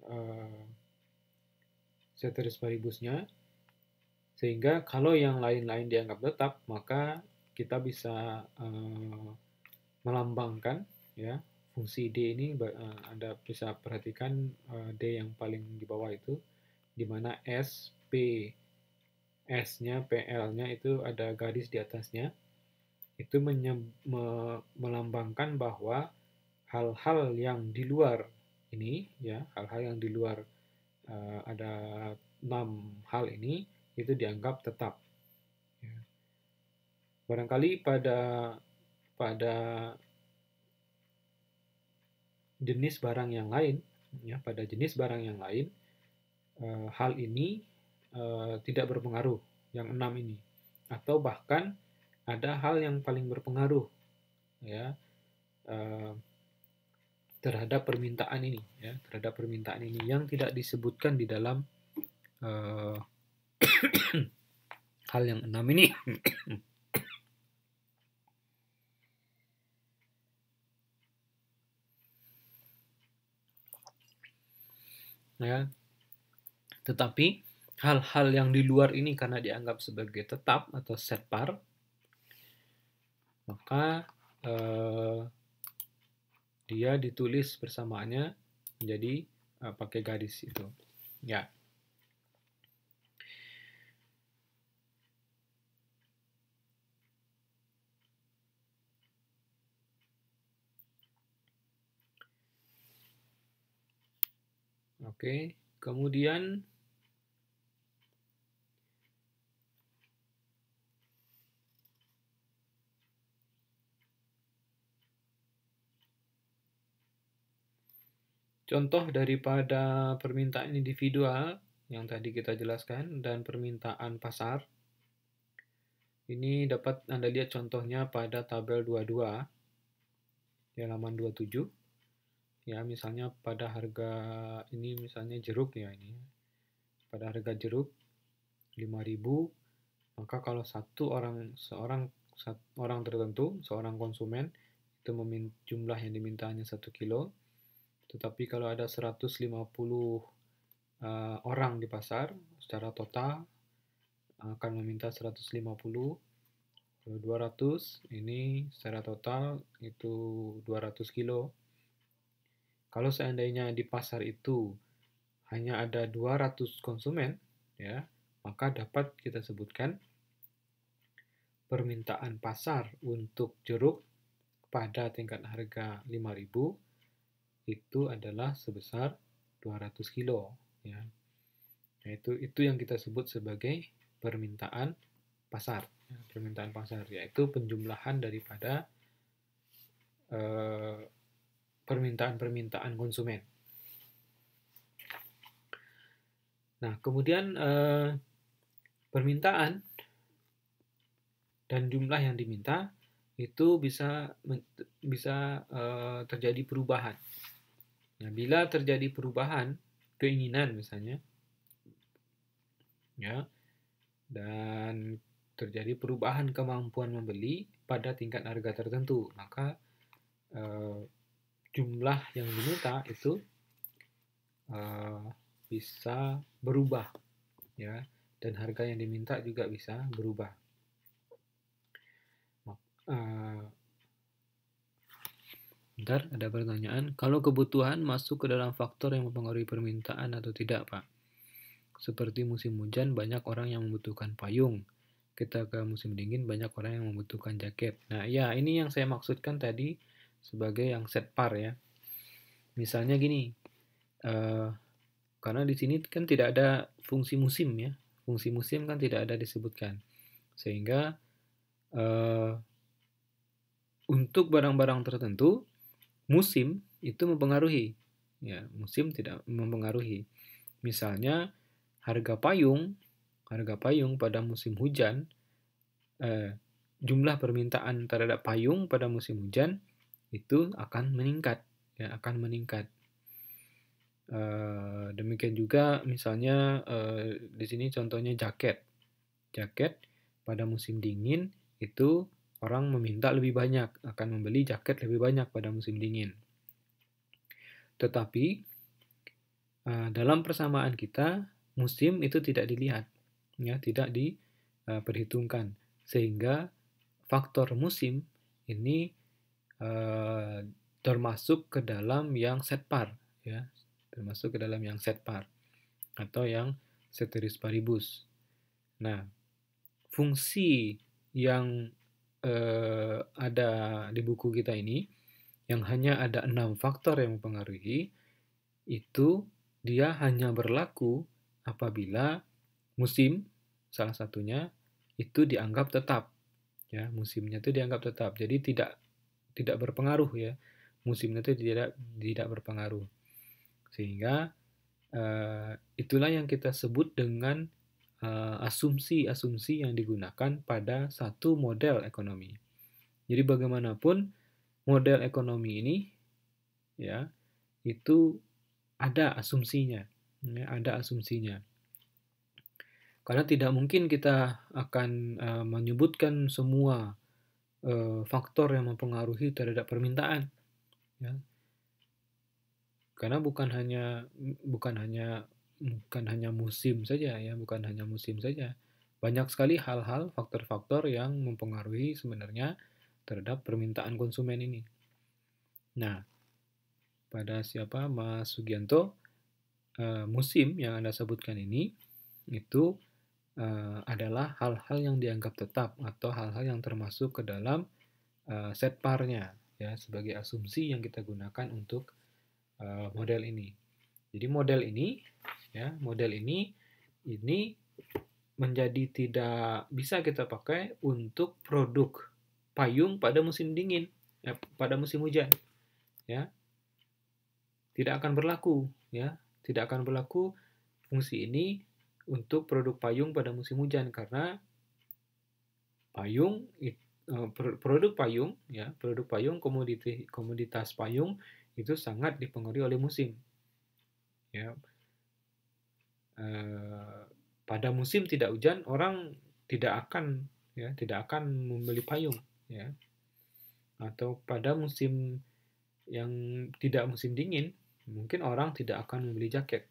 uh, eh, seteris paribusnya sehingga kalau yang lain-lain dianggap tetap maka kita bisa uh, melambangkan ya fungsi d ini uh, anda bisa perhatikan uh, d yang paling di bawah itu di mana s p S-nya, PL-nya itu ada garis di atasnya. Itu me melambangkan bahwa hal-hal yang di luar ini, ya, hal-hal yang di luar uh, ada enam hal ini itu dianggap tetap. Ya. Barangkali pada pada jenis barang yang lain, ya, pada jenis barang yang lain, uh, hal ini e, tidak berpengaruh, yang enam ini, atau bahkan ada hal yang paling berpengaruh ya e, terhadap permintaan ini, ya terhadap permintaan ini yang tidak disebutkan di dalam e, (coughs) hal yang enam ini. (coughs) ya tetapi hal-hal yang di luar ini karena dianggap sebagai tetap atau set par, maka eh, dia ditulis bersamaannya menjadi eh, pakai garis itu. Ya. Oke, kemudian Contoh daripada permintaan individual yang tadi kita jelaskan dan permintaan pasar. Ini dapat Anda lihat contohnya pada tabel 22 di halaman 27. Ya, misalnya pada harga ini misalnya jeruk ya ini. Pada harga jeruk 5000 maka kalau satu orang seorang satu orang tertentu seorang konsumen itu jumlah yang dimintanya 1 kilo tetapi kalau ada 150 uh, eh, orang di pasar secara total eh, akan meminta 150 kalau 200 ini secara total itu 200 kilo. Kalau seandainya di pasar itu hanya ada 200 konsumen, ya, maka dapat kita sebutkan permintaan pasar untuk jeruk pada tingkat harga 5000 itu adalah sebesar 200 kilo ya. Yaitu nah, itu yang kita sebut sebagai permintaan pasar. Ya, permintaan pasar yaitu penjumlahan daripada eh, permintaan-permintaan eh, konsumen. Nah, kemudian eh, permintaan dan jumlah yang diminta itu bisa bisa uh, terjadi perubahan Nah, bila terjadi perubahan keinginan misalnya, ya, dan terjadi perubahan kemampuan membeli pada tingkat harga tertentu, maka eh, jumlah yang diminta itu eh, bisa berubah, ya, dan harga yang diminta juga bisa berubah. Eh, Bentar, ada pertanyaan. Kalau kebutuhan masuk ke dalam faktor yang mempengaruhi permintaan atau tidak, Pak? Seperti musim hujan, banyak orang yang membutuhkan payung. Kita ke musim dingin, banyak orang yang membutuhkan jaket. Nah, ya, ini yang saya maksudkan tadi sebagai yang set par ya. Misalnya gini, uh, karena di sini kan tidak ada fungsi musim ya. Fungsi musim kan tidak ada disebutkan. Sehingga uh, untuk barang-barang tertentu, musim itu mempengaruhi. Ya, musim tidak mempengaruhi. Misalnya harga payung, harga payung pada musim hujan, eh, jumlah permintaan terhadap payung pada musim hujan itu akan meningkat, ya akan meningkat. Eh, demikian juga misalnya eh, di sini contohnya jaket, jaket pada musim dingin itu Orang meminta lebih banyak, akan membeli jaket lebih banyak pada musim dingin. Tetapi, eh, dalam persamaan kita, musim itu tidak dilihat, ya, tidak diperhitungkan. Eh, Sehingga faktor musim ini eh, termasuk ke dalam yang set par, ya, termasuk ke dalam yang set par atau yang seteris paribus. Nah, fungsi yang uh, ada di buku kita ini yang hanya ada enam faktor yang mempengaruhi itu dia hanya berlaku apabila musim salah satunya itu dianggap tetap ya musimnya itu dianggap tetap jadi tidak tidak berpengaruh ya musimnya itu tidak tidak berpengaruh sehingga uh, itulah yang kita sebut dengan asumsi-asumsi eh, yang digunakan pada satu model ekonomi. Jadi bagaimanapun model ekonomi ini ya itu ada asumsinya, ya, ada asumsinya. Karena tidak mungkin kita akan uh, menyebutkan semua uh, faktor yang mempengaruhi terhadap permintaan, ya. Karena bukan hanya bukan hanya bukan hanya musim saja ya, bukan hanya musim saja. Banyak sekali hal-hal, faktor-faktor yang mempengaruhi sebenarnya terhadap permintaan konsumen ini. Nah, pada siapa Mas Sugianto, e, musim yang Anda sebutkan ini itu e, adalah hal-hal yang dianggap tetap atau hal-hal yang termasuk ke dalam e, set parnya ya sebagai asumsi yang kita gunakan untuk e, model ini. Jadi model ini ya model ini ini menjadi tidak bisa kita pakai untuk produk payung pada musim dingin eh, pada musim hujan ya tidak akan berlaku ya tidak akan berlaku fungsi ini untuk produk payung pada musim hujan karena payung eh, produk payung ya produk payung komoditi, komoditas payung itu sangat dipengaruhi oleh musim ya Eh, pada musim tidak hujan orang tidak akan ya tidak akan membeli payung ya atau pada musim yang tidak musim dingin mungkin orang tidak akan membeli jaket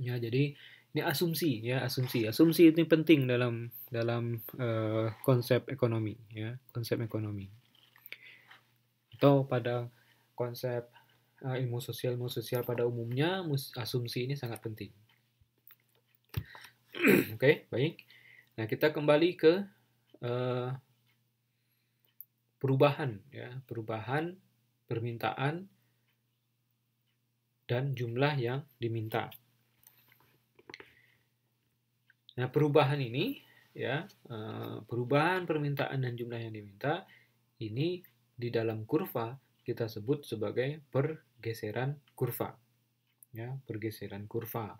ya jadi ini asumsi ya asumsi asumsi ini penting dalam dalam uh, konsep ekonomi ya konsep ekonomi atau pada konsep Eh, ilmu sosial ilmu sosial pada umumnya asumsi ini sangat penting (clears throat) oke okay, baik nah kita kembali ke uh, perubahan ya perubahan permintaan dan jumlah yang diminta nah perubahan ini ya eh, perubahan permintaan dan jumlah yang diminta ini di dalam kurva kita sebut sebagai per geseran kurva. Ya, pergeseran kurva.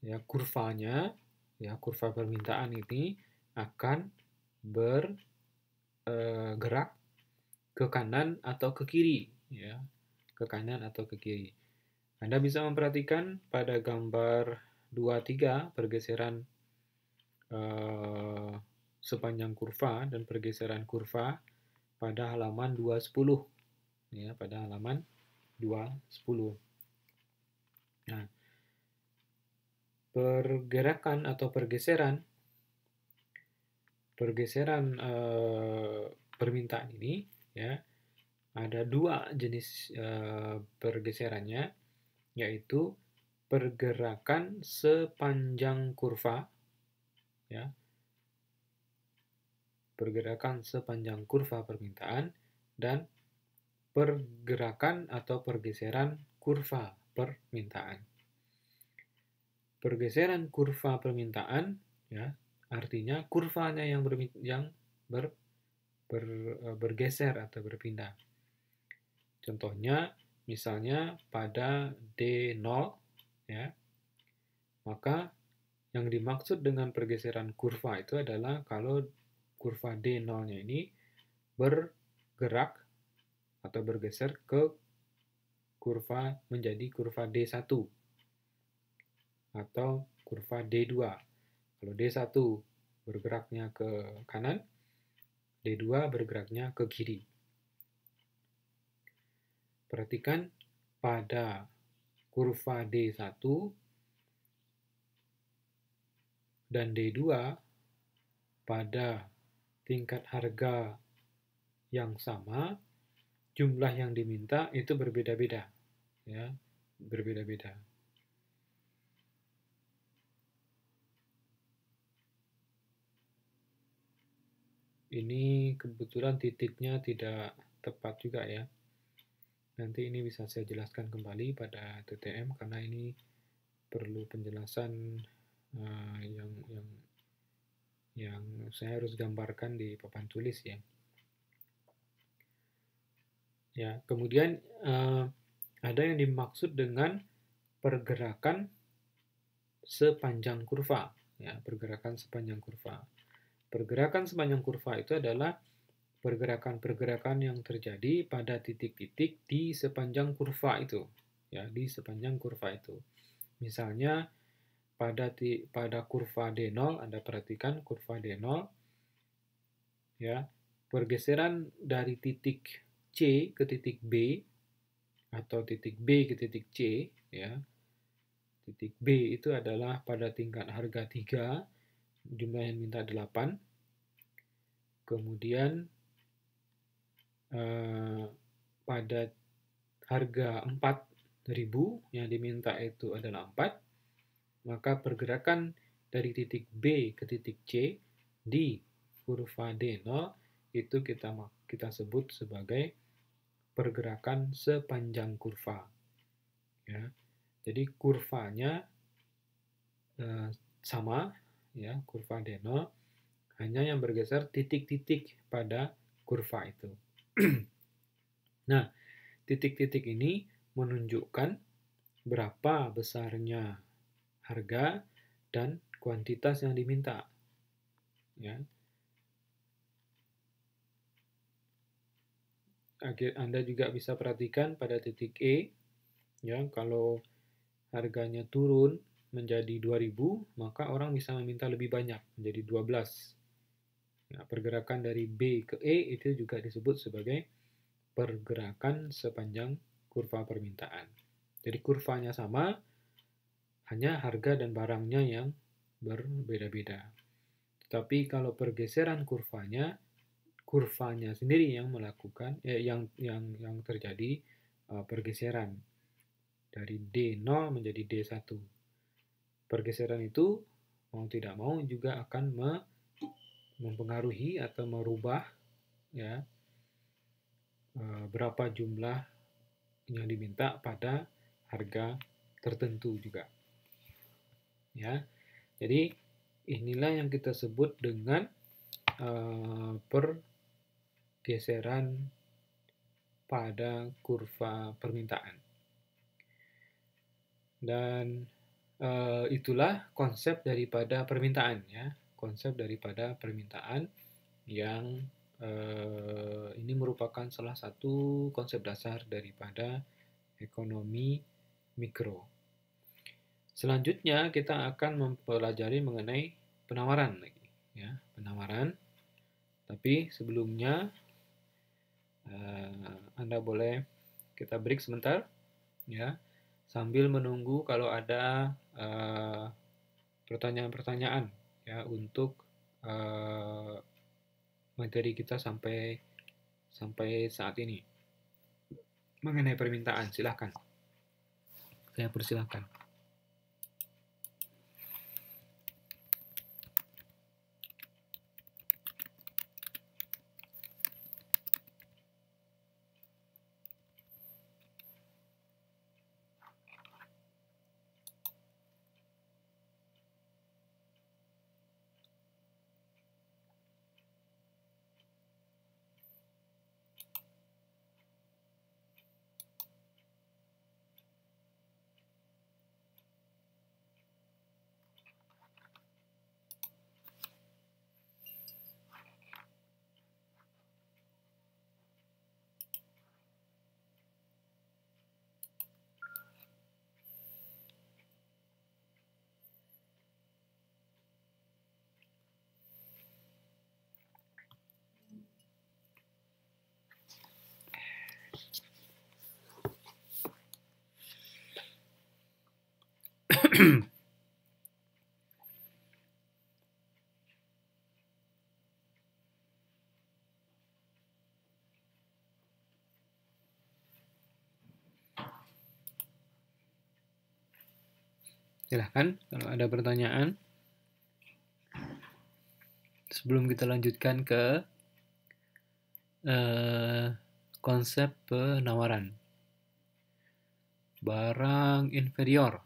Ya, kurvanya ya kurva permintaan ini akan bergerak eh, ke kanan atau ke kiri ya, ke kanan atau ke kiri. Anda bisa memperhatikan pada gambar 23 pergeseran e, sepanjang kurva dan pergeseran kurva pada halaman 210 ya pada halaman 210. Nah, pergerakan atau pergeseran pergeseran e, permintaan ini ya ada dua jenis e, pergeserannya yaitu pergerakan sepanjang kurva ya pergerakan sepanjang kurva permintaan dan pergerakan atau pergeseran kurva permintaan. Pergeseran kurva permintaan ya artinya kurvanya yang ber, yang ber, ber, eh, bergeser atau berpindah. Contohnya misalnya pada D0 ya. Maka yang dimaksud dengan pergeseran kurva itu adalah kalau kurva D0-nya ini bergerak atau bergeser ke kurva menjadi kurva D1 atau kurva D2. Kalau D1 bergeraknya ke kanan, D2 bergeraknya ke kiri. Perhatikan pada kurva D1 dan D2 pada tingkat harga yang sama, jumlah yang diminta itu berbeda-beda. Ya, berbeda-beda. Ini kebetulan titiknya tidak tepat juga ya. Nanti ini bisa saya jelaskan kembali pada TTM karena ini perlu penjelasan uh, yang yang yang saya harus gambarkan di papan tulis ya. Ya, kemudian uh, ada yang dimaksud dengan pergerakan sepanjang kurva. Ya, pergerakan sepanjang kurva. Pergerakan sepanjang kurva itu adalah pergerakan-pergerakan yang terjadi pada titik-titik di sepanjang kurva itu. Ya, di sepanjang kurva itu. Misalnya pada ti, pada kurva D0 Anda perhatikan kurva D0 ya, pergeseran dari titik C ke titik B atau titik B ke titik C ya. Titik B itu adalah pada tingkat harga 3, jumlah yang minta 8. Kemudian eh, pada harga 4000 yang diminta itu adalah 4, maka pergerakan dari titik B ke titik C di kurva D0 itu kita kita sebut sebagai pergerakan sepanjang kurva. Ya. Jadi kurvanya eh, sama, ya kurva Deno, hanya yang bergeser titik-titik pada kurva itu. (clears throat) nah, titik-titik ini menunjukkan berapa besarnya harga dan kuantitas yang diminta. Ya, Anda juga bisa perhatikan pada titik E, ya kalau harganya turun menjadi 2000, maka orang bisa meminta lebih banyak, menjadi 12. Nah, pergerakan dari B ke E itu juga disebut sebagai pergerakan sepanjang kurva permintaan. Jadi kurvanya sama, hanya harga dan barangnya yang berbeda-beda. Tetapi kalau pergeseran kurvanya, kurvanya sendiri yang melakukan eh, yang yang yang terjadi uh, pergeseran dari D0 menjadi D1. Pergeseran itu mau tidak mau juga akan me mempengaruhi atau merubah ya eh, berapa jumlah yang diminta pada harga tertentu juga. Ya. Jadi inilah yang kita sebut dengan uh, per geseran pada kurva permintaan. Dan e, itulah konsep daripada permintaan ya, konsep daripada permintaan yang e, ini merupakan salah satu konsep dasar daripada ekonomi mikro. Selanjutnya kita akan mempelajari mengenai penawaran lagi ya, penawaran. Tapi sebelumnya Eh, Anda boleh kita break sebentar ya sambil menunggu kalau ada eh, pertanyaan-pertanyaan ya untuk uh, materi kita sampai sampai saat ini mengenai permintaan silahkan saya persilahkan Silahkan kalau ada pertanyaan. Sebelum kita lanjutkan ke uh, konsep penawaran. Barang inferior.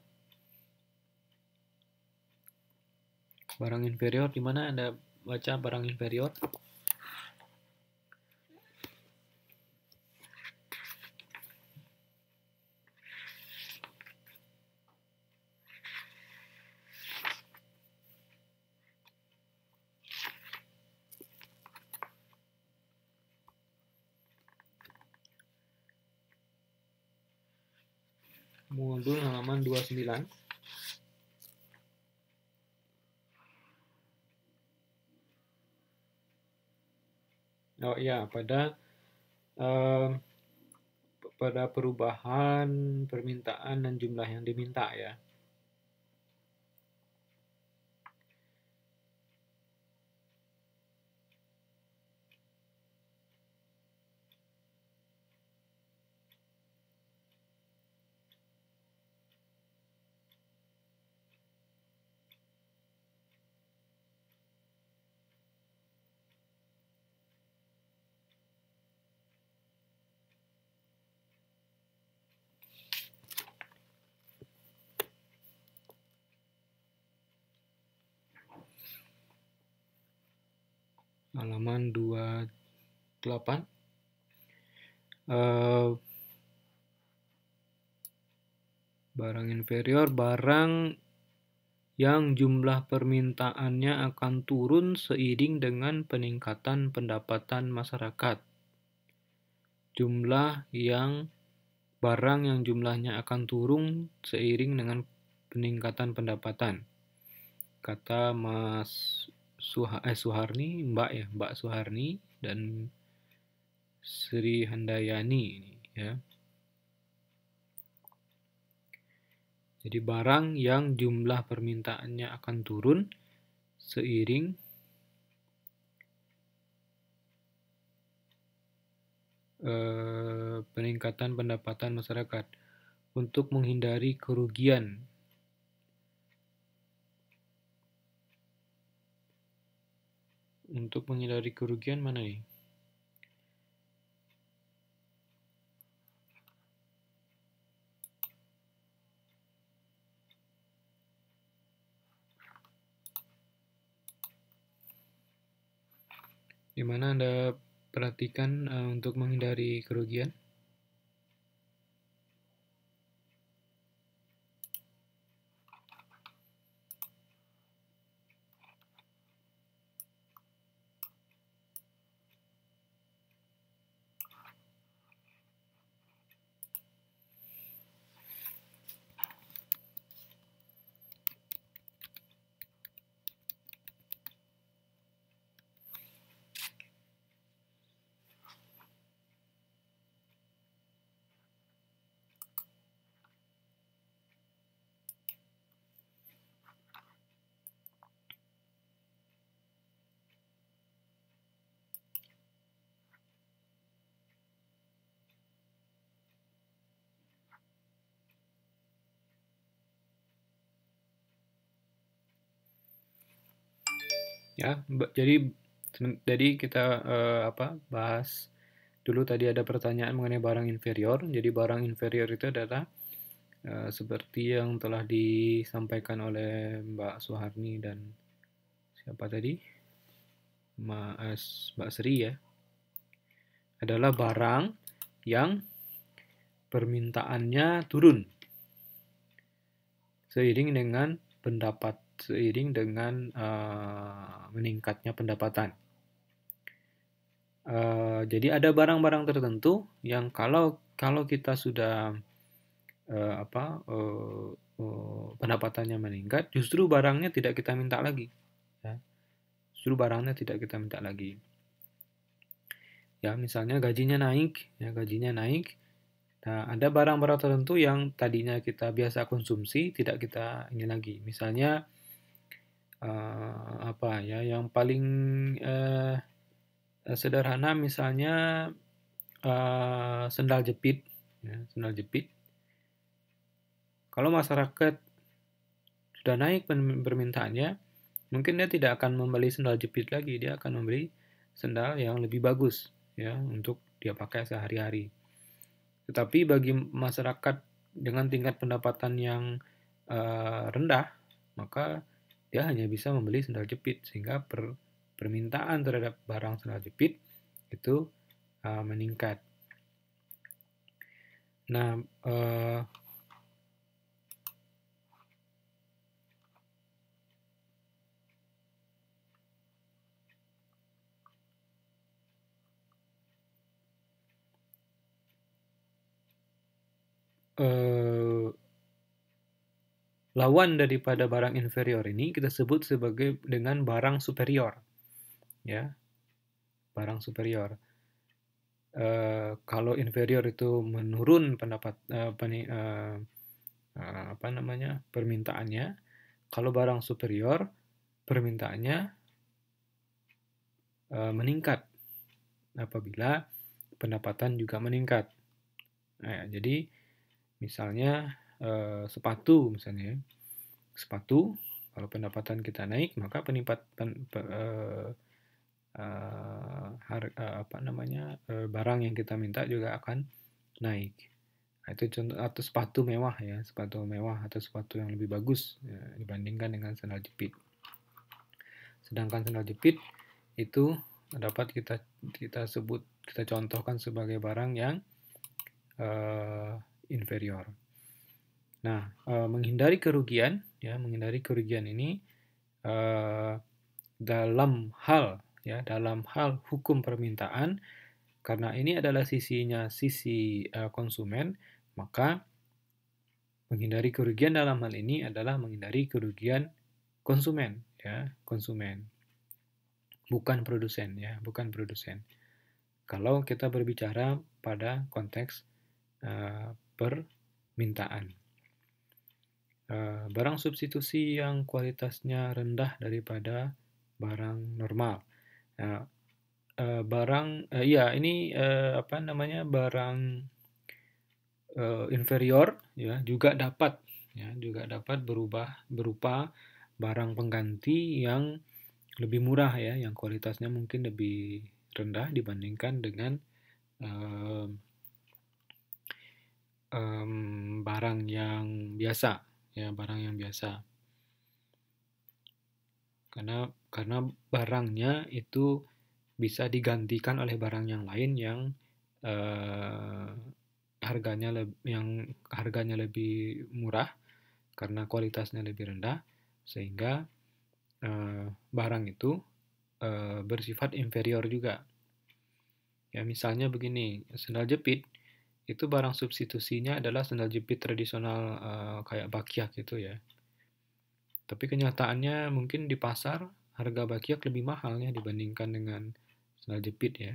Barang inferior, di mana Anda baca barang inferior? modul halaman 29. Oh iya, pada um, pada perubahan permintaan dan jumlah yang diminta ya. halaman 28 uh, barang inferior barang yang jumlah permintaannya akan turun seiring dengan peningkatan pendapatan masyarakat. Jumlah yang barang yang jumlahnya akan turun seiring dengan peningkatan pendapatan. Kata Mas Suha, eh, Suharni, Mbak ya, Mbak Suharni dan Sri Handayani ya. Jadi barang yang jumlah permintaannya akan turun seiring eh, peningkatan pendapatan masyarakat untuk menghindari kerugian untuk menghindari kerugian mana nih? Di mana Anda perhatikan uh, untuk menghindari kerugian? ya jadi jadi kita uh, apa bahas dulu tadi ada pertanyaan mengenai barang inferior jadi barang inferior itu adalah uh, seperti yang telah disampaikan oleh Mbak Suharni dan siapa tadi Mas eh, Mbak Sri ya adalah barang yang permintaannya turun seiring dengan pendapat seiring dengan uh, meningkatnya pendapatan. Uh, jadi ada barang-barang tertentu yang kalau kalau kita sudah uh, apa uh, uh, pendapatannya meningkat, justru barangnya tidak kita minta lagi. Ya. Justru barangnya tidak kita minta lagi. Ya misalnya gajinya naik, ya gajinya naik. Nah, ada barang-barang tertentu yang tadinya kita biasa konsumsi tidak kita ini lagi. Misalnya uh, apa ya yang paling uh, sederhana misalnya uh, sendal jepit ya, sendal jepit kalau masyarakat sudah naik permintaannya mungkin dia tidak akan membeli sendal jepit lagi dia akan membeli sendal yang lebih bagus ya untuk dia pakai sehari-hari tetapi bagi masyarakat dengan tingkat pendapatan yang uh, rendah maka dia hanya bisa membeli sendal jepit sehingga per, permintaan terhadap barang sendal jepit itu uh, meningkat. Nah, uh, uh, lawan daripada barang inferior ini kita sebut sebagai dengan barang superior. Ya. Barang superior. Uh, kalau inferior itu menurun pendapat uh, peni, uh, uh, apa namanya? permintaannya. Kalau barang superior permintaannya uh, meningkat apabila pendapatan juga meningkat. Nah, ya, jadi misalnya Eh, sepatu misalnya ya. sepatu kalau pendapatan kita naik maka penipat pe, uh, uh, har, uh, apa namanya uh, barang yang kita minta juga akan naik nah, itu contoh atau sepatu mewah ya sepatu mewah atau sepatu yang lebih bagus ya, dibandingkan dengan sandal jepit sedangkan sandal jepit itu dapat kita kita sebut kita contohkan sebagai barang yang uh, inferior. Nah, e, menghindari kerugian, ya, menghindari kerugian ini e, dalam hal, ya, dalam hal hukum permintaan, karena ini adalah sisinya sisi e, konsumen, maka menghindari kerugian dalam hal ini adalah menghindari kerugian konsumen, ya, konsumen, bukan produsen, ya, bukan produsen. Kalau kita berbicara pada konteks permintaan. Eh, barang substitusi yang kualitasnya rendah daripada barang normal. Nah, eh, barang ya ini apa namanya barang inferior ya juga dapat ya juga dapat berubah berupa barang pengganti yang lebih murah ya yang kualitasnya mungkin lebih rendah dibandingkan dengan uh, um, barang yang biasa ya barang yang biasa karena karena barangnya itu bisa digantikan oleh barang yang lain yang uh, harganya lebih, yang harganya lebih murah karena kualitasnya lebih rendah sehingga uh, barang itu uh, bersifat inferior juga ya misalnya begini sendal jepit itu barang substitusinya adalah sandal jepit tradisional uh, kayak bakiak gitu ya. Tapi kenyataannya mungkin di pasar harga bakiak lebih mahal ya dibandingkan dengan sandal jepit ya.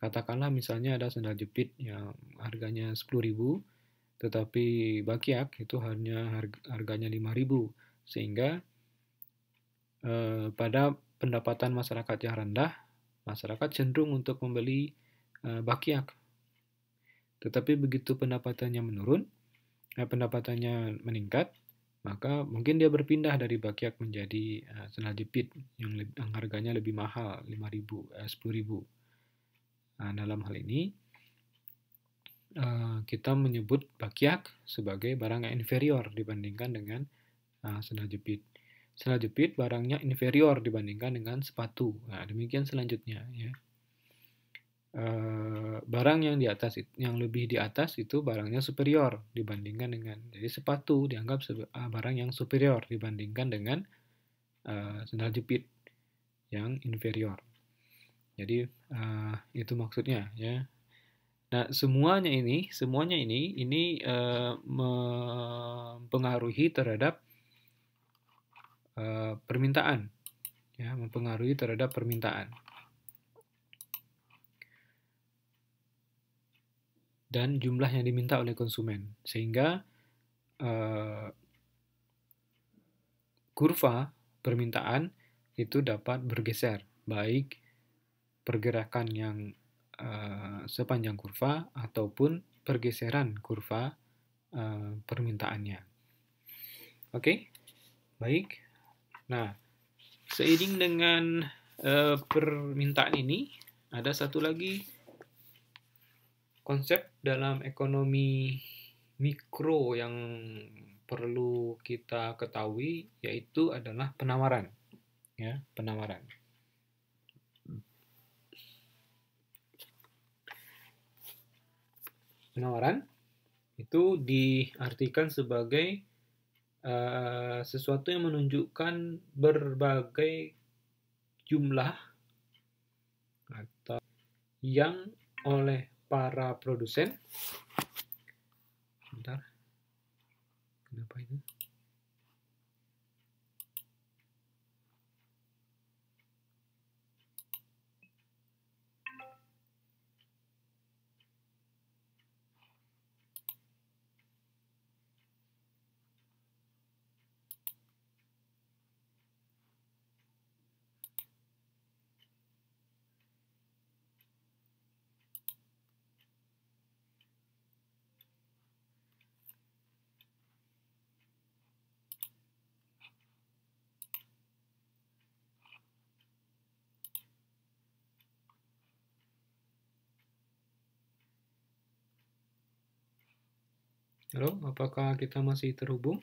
Katakanlah misalnya ada sandal jepit yang harganya 10.000 tetapi bakiak itu hanya harga harganya 5.000 sehingga uh, pada pendapatan masyarakat yang rendah masyarakat cenderung untuk membeli uh, bakiak tetapi begitu pendapatannya menurun, eh, pendapatannya meningkat, maka mungkin dia berpindah dari bakiak menjadi eh, senal jepit yang, yang harganya lebih mahal 5000 eh, 10000 nah, dalam hal ini eh, kita menyebut bakiak sebagai barang yang inferior dibandingkan dengan eh, senal jepit senal jepit barangnya inferior dibandingkan dengan sepatu nah demikian selanjutnya ya Eh, barang yang di atas yang lebih di atas itu barangnya superior dibandingkan dengan jadi sepatu dianggap ah, barang yang superior dibandingkan dengan uh, eh, sandal jepit yang inferior. Jadi uh, itu maksudnya ya. Nah, semuanya ini, semuanya ini ini uh, mempengaruhi terhadap uh, permintaan. Ya, mempengaruhi terhadap permintaan. dan jumlah yang diminta oleh konsumen. Sehingga uh, kurva permintaan itu dapat bergeser, baik pergerakan yang uh, sepanjang kurva ataupun pergeseran kurva uh, permintaannya. Oke, okay? baik. Nah, seiring dengan uh, permintaan ini, ada satu lagi konsep dalam ekonomi mikro yang perlu kita ketahui yaitu adalah penawaran ya penawaran penawaran itu diartikan sebagai uh, sesuatu yang menunjukkan berbagai jumlah atau yang oleh para produsen. Bentar. Kenapa itu? Halo, apakah kita masih terhubung?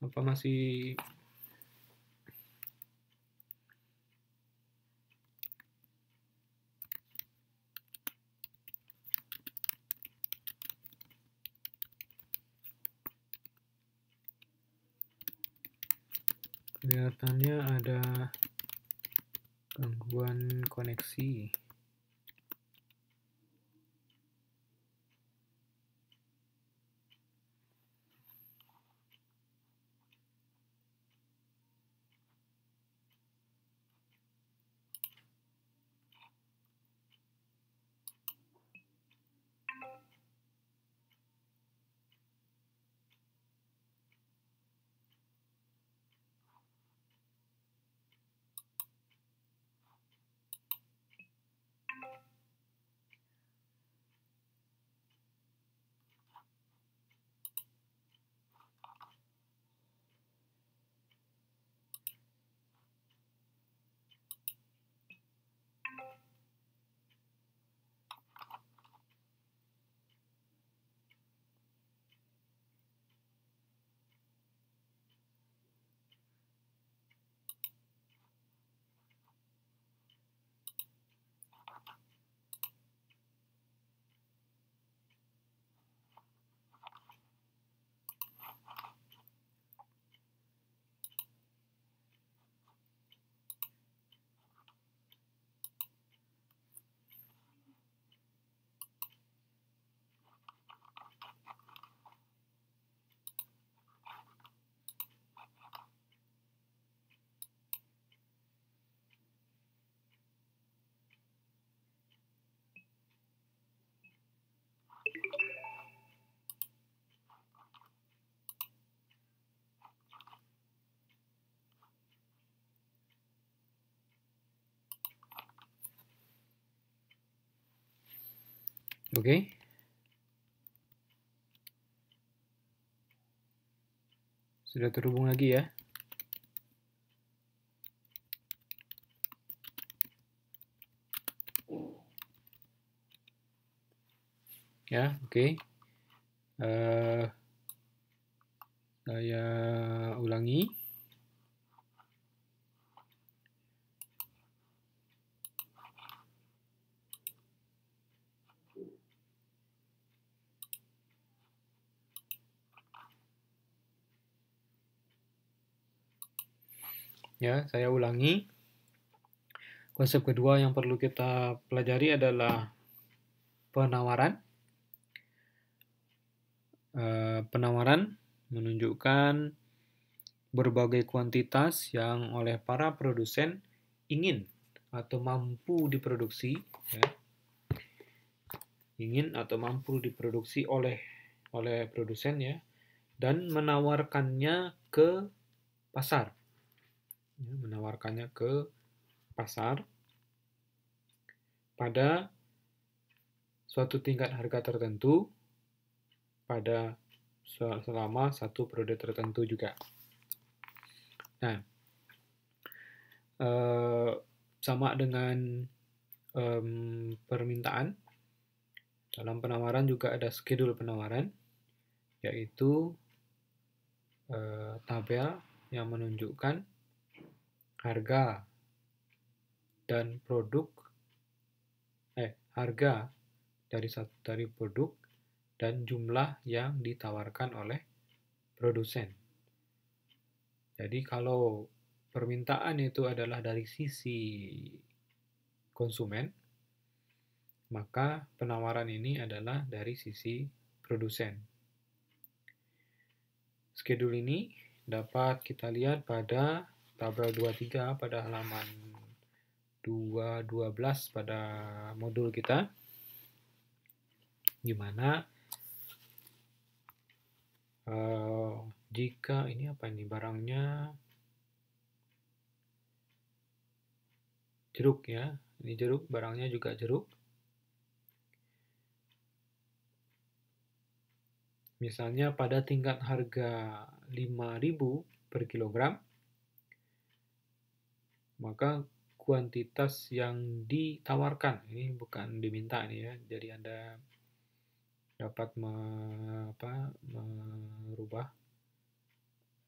Apa masih kelihatannya ada gangguan koneksi Okay. Sudah terhubung lagi ya. Ya, oke. Okay. Uh, eh, saya ulangi. Ya, saya ulangi. Konsep kedua yang perlu kita pelajari adalah penawaran. E, penawaran menunjukkan berbagai kuantitas yang oleh para produsen ingin atau mampu diproduksi, ya. ingin atau mampu diproduksi oleh oleh produsen ya, dan menawarkannya ke pasar Ya, menawarkannya ke pasar pada suatu tingkat harga tertentu pada selama satu periode tertentu juga. Nah, eh, sama dengan eh, permintaan, dalam penawaran juga ada schedule penawaran, yaitu eh, tabel yang menunjukkan harga dan produk eh harga dari satu dari produk dan jumlah yang ditawarkan oleh produsen. Jadi kalau permintaan itu adalah dari sisi konsumen, maka penawaran ini adalah dari sisi produsen. Schedule ini dapat kita lihat pada tabel 23 pada halaman 212 pada modul kita gimana uh, eh, jika ini apa ini barangnya jeruk ya ini jeruk barangnya juga jeruk misalnya pada tingkat harga 5000 per kilogram maka kuantitas yang ditawarkan ini bukan diminta nih ya jadi anda dapat me, apa, merubah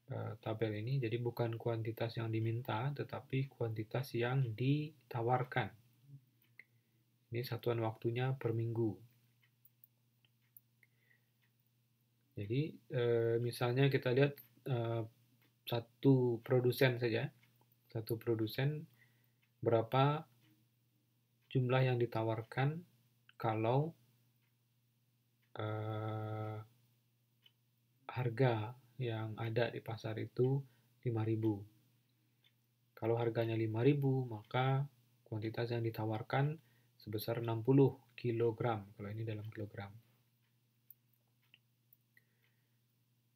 e, tabel ini jadi bukan kuantitas yang diminta tetapi kuantitas yang ditawarkan ini satuan waktunya per minggu jadi e, misalnya kita lihat e, satu produsen saja satu produsen berapa jumlah yang ditawarkan kalau uh, harga yang ada di pasar itu 5000 kalau harganya 5000 maka kuantitas yang ditawarkan sebesar 60 kg kalau ini dalam kilogram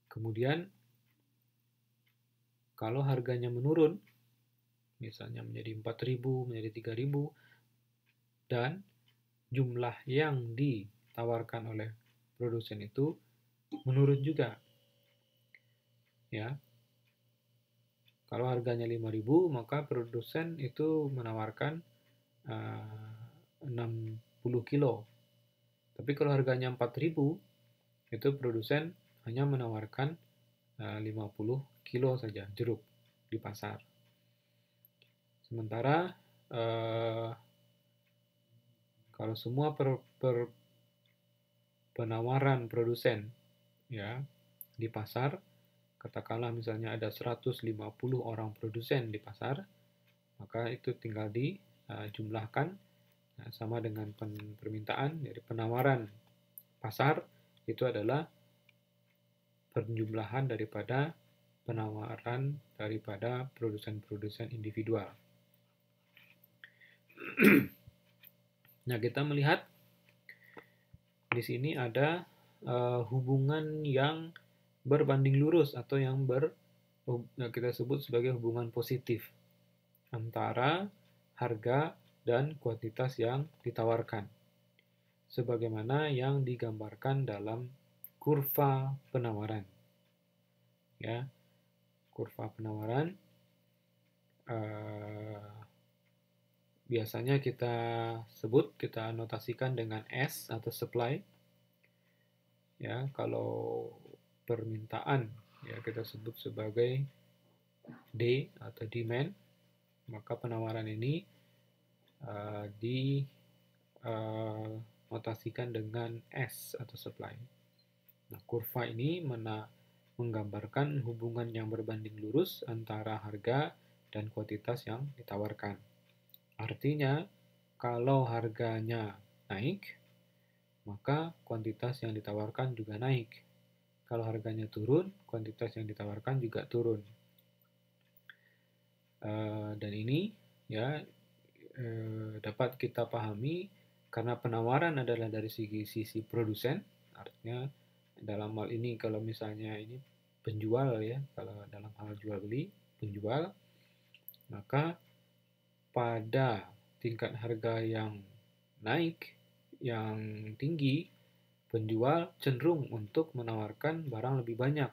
kemudian kalau harganya menurun misalnya menjadi 4000, menjadi 3000 dan jumlah yang ditawarkan oleh produsen itu menurun juga. Ya. Kalau harganya 5000, maka produsen itu menawarkan eh, uh, 60 kilo. Tapi kalau harganya 4000, itu produsen hanya menawarkan eh, uh, 50 kilo saja jeruk di pasar. Sementara eh, kalau semua per, per penawaran produsen ya di pasar katakanlah misalnya ada 150 orang produsen di pasar maka itu tinggal dijumlahkan eh, uh, nah, sama dengan permintaan dari penawaran pasar itu adalah penjumlahan daripada penawaran daripada produsen-produsen individual. (clears throat) nah, kita melihat di sini ada uh, hubungan yang berbanding lurus atau yang ber uh, kita sebut sebagai hubungan positif antara harga dan kuantitas yang ditawarkan sebagaimana yang digambarkan dalam kurva penawaran ya kurva penawaran uh, biasanya kita sebut, kita notasikan dengan S atau supply. Ya, kalau permintaan ya kita sebut sebagai D atau demand. Maka penawaran ini uh, di uh, eh, notasikan dengan S atau supply. Nah, kurva ini mena menggambarkan hubungan yang berbanding lurus antara harga dan kuantitas yang ditawarkan. Artinya, kalau harganya naik, maka kuantitas yang ditawarkan juga naik. Kalau harganya turun, kuantitas yang ditawarkan juga turun. Eh, dan ini ya eh, dapat kita pahami karena penawaran adalah dari sisi sisi produsen, artinya dalam hal ini kalau misalnya ini penjual ya, kalau dalam hal jual beli penjual, maka pada tingkat harga yang naik, yang tinggi, penjual cenderung untuk menawarkan barang lebih banyak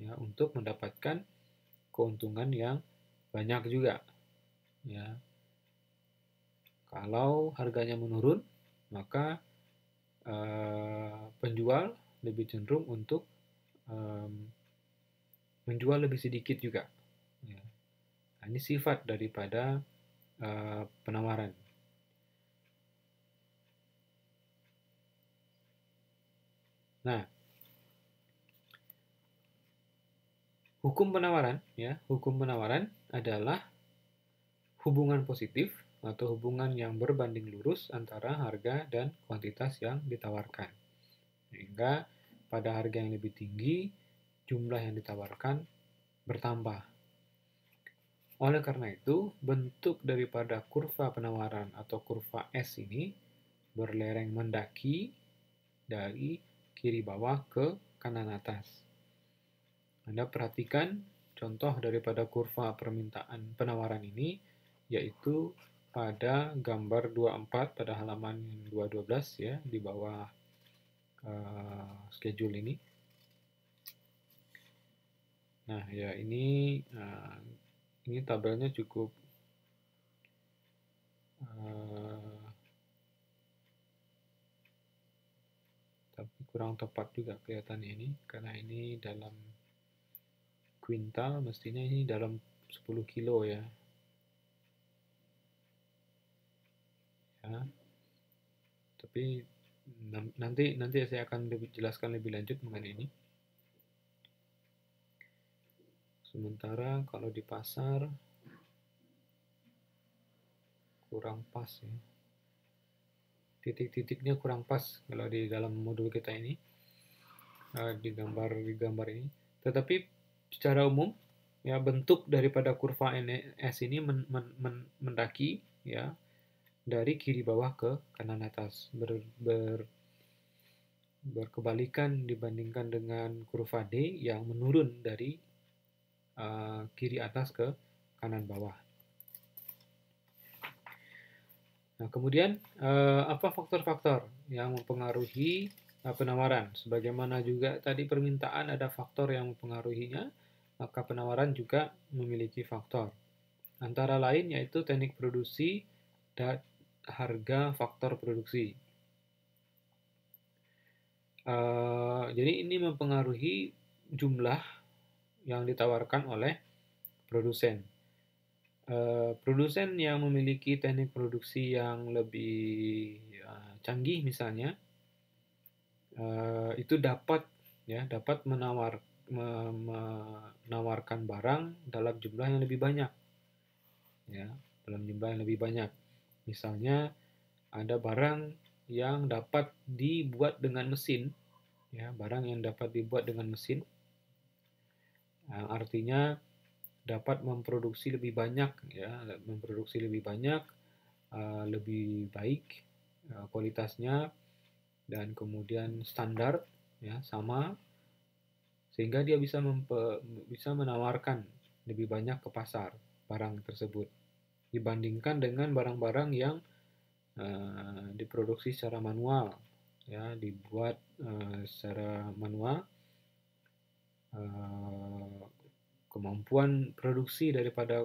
ya untuk mendapatkan keuntungan yang banyak juga ya. Kalau harganya menurun, maka eh, penjual lebih cenderung untuk menjual lebih sedikit juga. Ya. Nah, ini sifat daripada uh, penawaran. Nah, hukum penawaran ya, hukum penawaran adalah hubungan positif atau hubungan yang berbanding lurus antara harga dan kuantitas yang ditawarkan. Sehingga pada harga yang lebih tinggi, jumlah yang ditawarkan bertambah oleh karena itu, bentuk daripada kurva penawaran atau kurva S ini berlereng mendaki dari kiri bawah ke kanan atas. Anda perhatikan contoh daripada kurva permintaan penawaran ini yaitu pada gambar 24 pada halaman 212 ya di bawah uh, schedule ini. Nah, ya ini uh, ini tabelnya cukup eh, tapi kurang tepat juga kelihatan ini karena ini dalam kuintal mestinya ini dalam 10 kilo ya ya tapi nanti nanti saya akan lebih jelaskan lebih lanjut mengenai ini Sementara kalau di pasar kurang pas ya. Titik-titiknya kurang pas kalau di dalam modul kita ini eh, di gambar di gambar ini. Tetapi secara umum ya bentuk daripada kurva NS ini men, men, men, mendaki ya dari kiri bawah ke kanan atas ber, ber berkebalikan dibandingkan dengan kurva D yang menurun dari uh, kiri atas ke kanan bawah. Nah, kemudian uh, apa faktor-faktor yang mempengaruhi uh, penawaran? Sebagaimana juga tadi permintaan ada faktor yang mempengaruhinya, maka penawaran juga memiliki faktor. Antara lain yaitu teknik produksi dan harga faktor produksi. Uh, jadi ini mempengaruhi jumlah yang ditawarkan oleh produsen. Uh, produsen yang memiliki teknik produksi yang lebih uh, canggih misalnya uh, itu dapat ya dapat menawar me, menawarkan barang dalam jumlah yang lebih banyak ya dalam jumlah yang lebih banyak misalnya ada barang yang dapat dibuat dengan mesin ya barang yang dapat dibuat dengan mesin Nah, artinya dapat memproduksi lebih banyak ya memproduksi lebih banyak eh, lebih baik eh, kualitasnya dan kemudian standar ya sama sehingga dia bisa bisa menawarkan lebih banyak ke pasar barang tersebut dibandingkan dengan barang-barang yang uh, diproduksi secara manual ya dibuat uh, secara manual Eh, kemampuan produksi daripada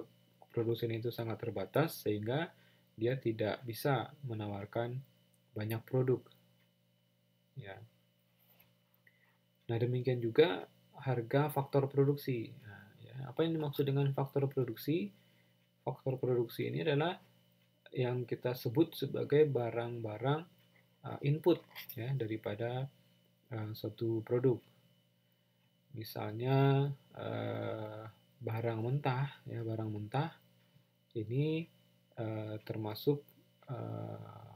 produsen itu sangat terbatas sehingga dia tidak bisa menawarkan banyak produk. Ya. Nah, demikian juga harga faktor produksi. Nah, ya. Apa yang dimaksud dengan faktor produksi? Faktor produksi ini adalah yang kita sebut sebagai barang-barang eh, input ya daripada uh, suatu produk misalnya eh, barang mentah ya barang mentah ini eh, termasuk eh,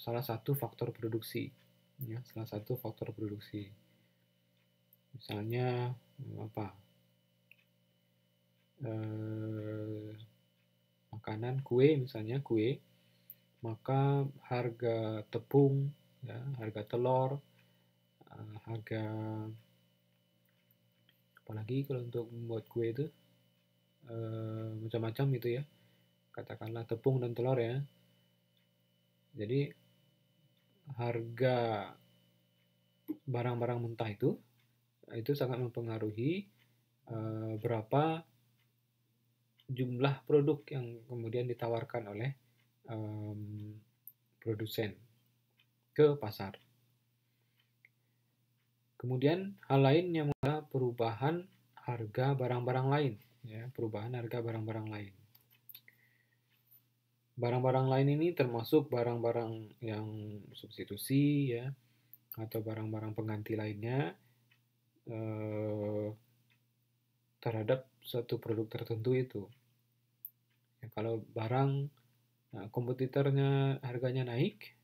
salah satu faktor produksi ya salah satu faktor produksi misalnya apa eh, makanan kue misalnya kue maka harga tepung ya harga telur eh, harga apalagi kalau untuk membuat kue itu e, macam-macam gitu ya katakanlah tepung dan telur ya jadi harga barang-barang mentah itu itu sangat mempengaruhi e, berapa jumlah produk yang kemudian ditawarkan oleh produsen ke pasar. Kemudian hal lain yang adalah perubahan harga barang-barang lain, ya, perubahan harga barang-barang lain. Barang-barang lain ini termasuk barang-barang yang substitusi ya atau barang-barang pengganti lainnya eh, terhadap suatu produk tertentu itu. Ya, kalau barang nah, kompetitornya harganya naik,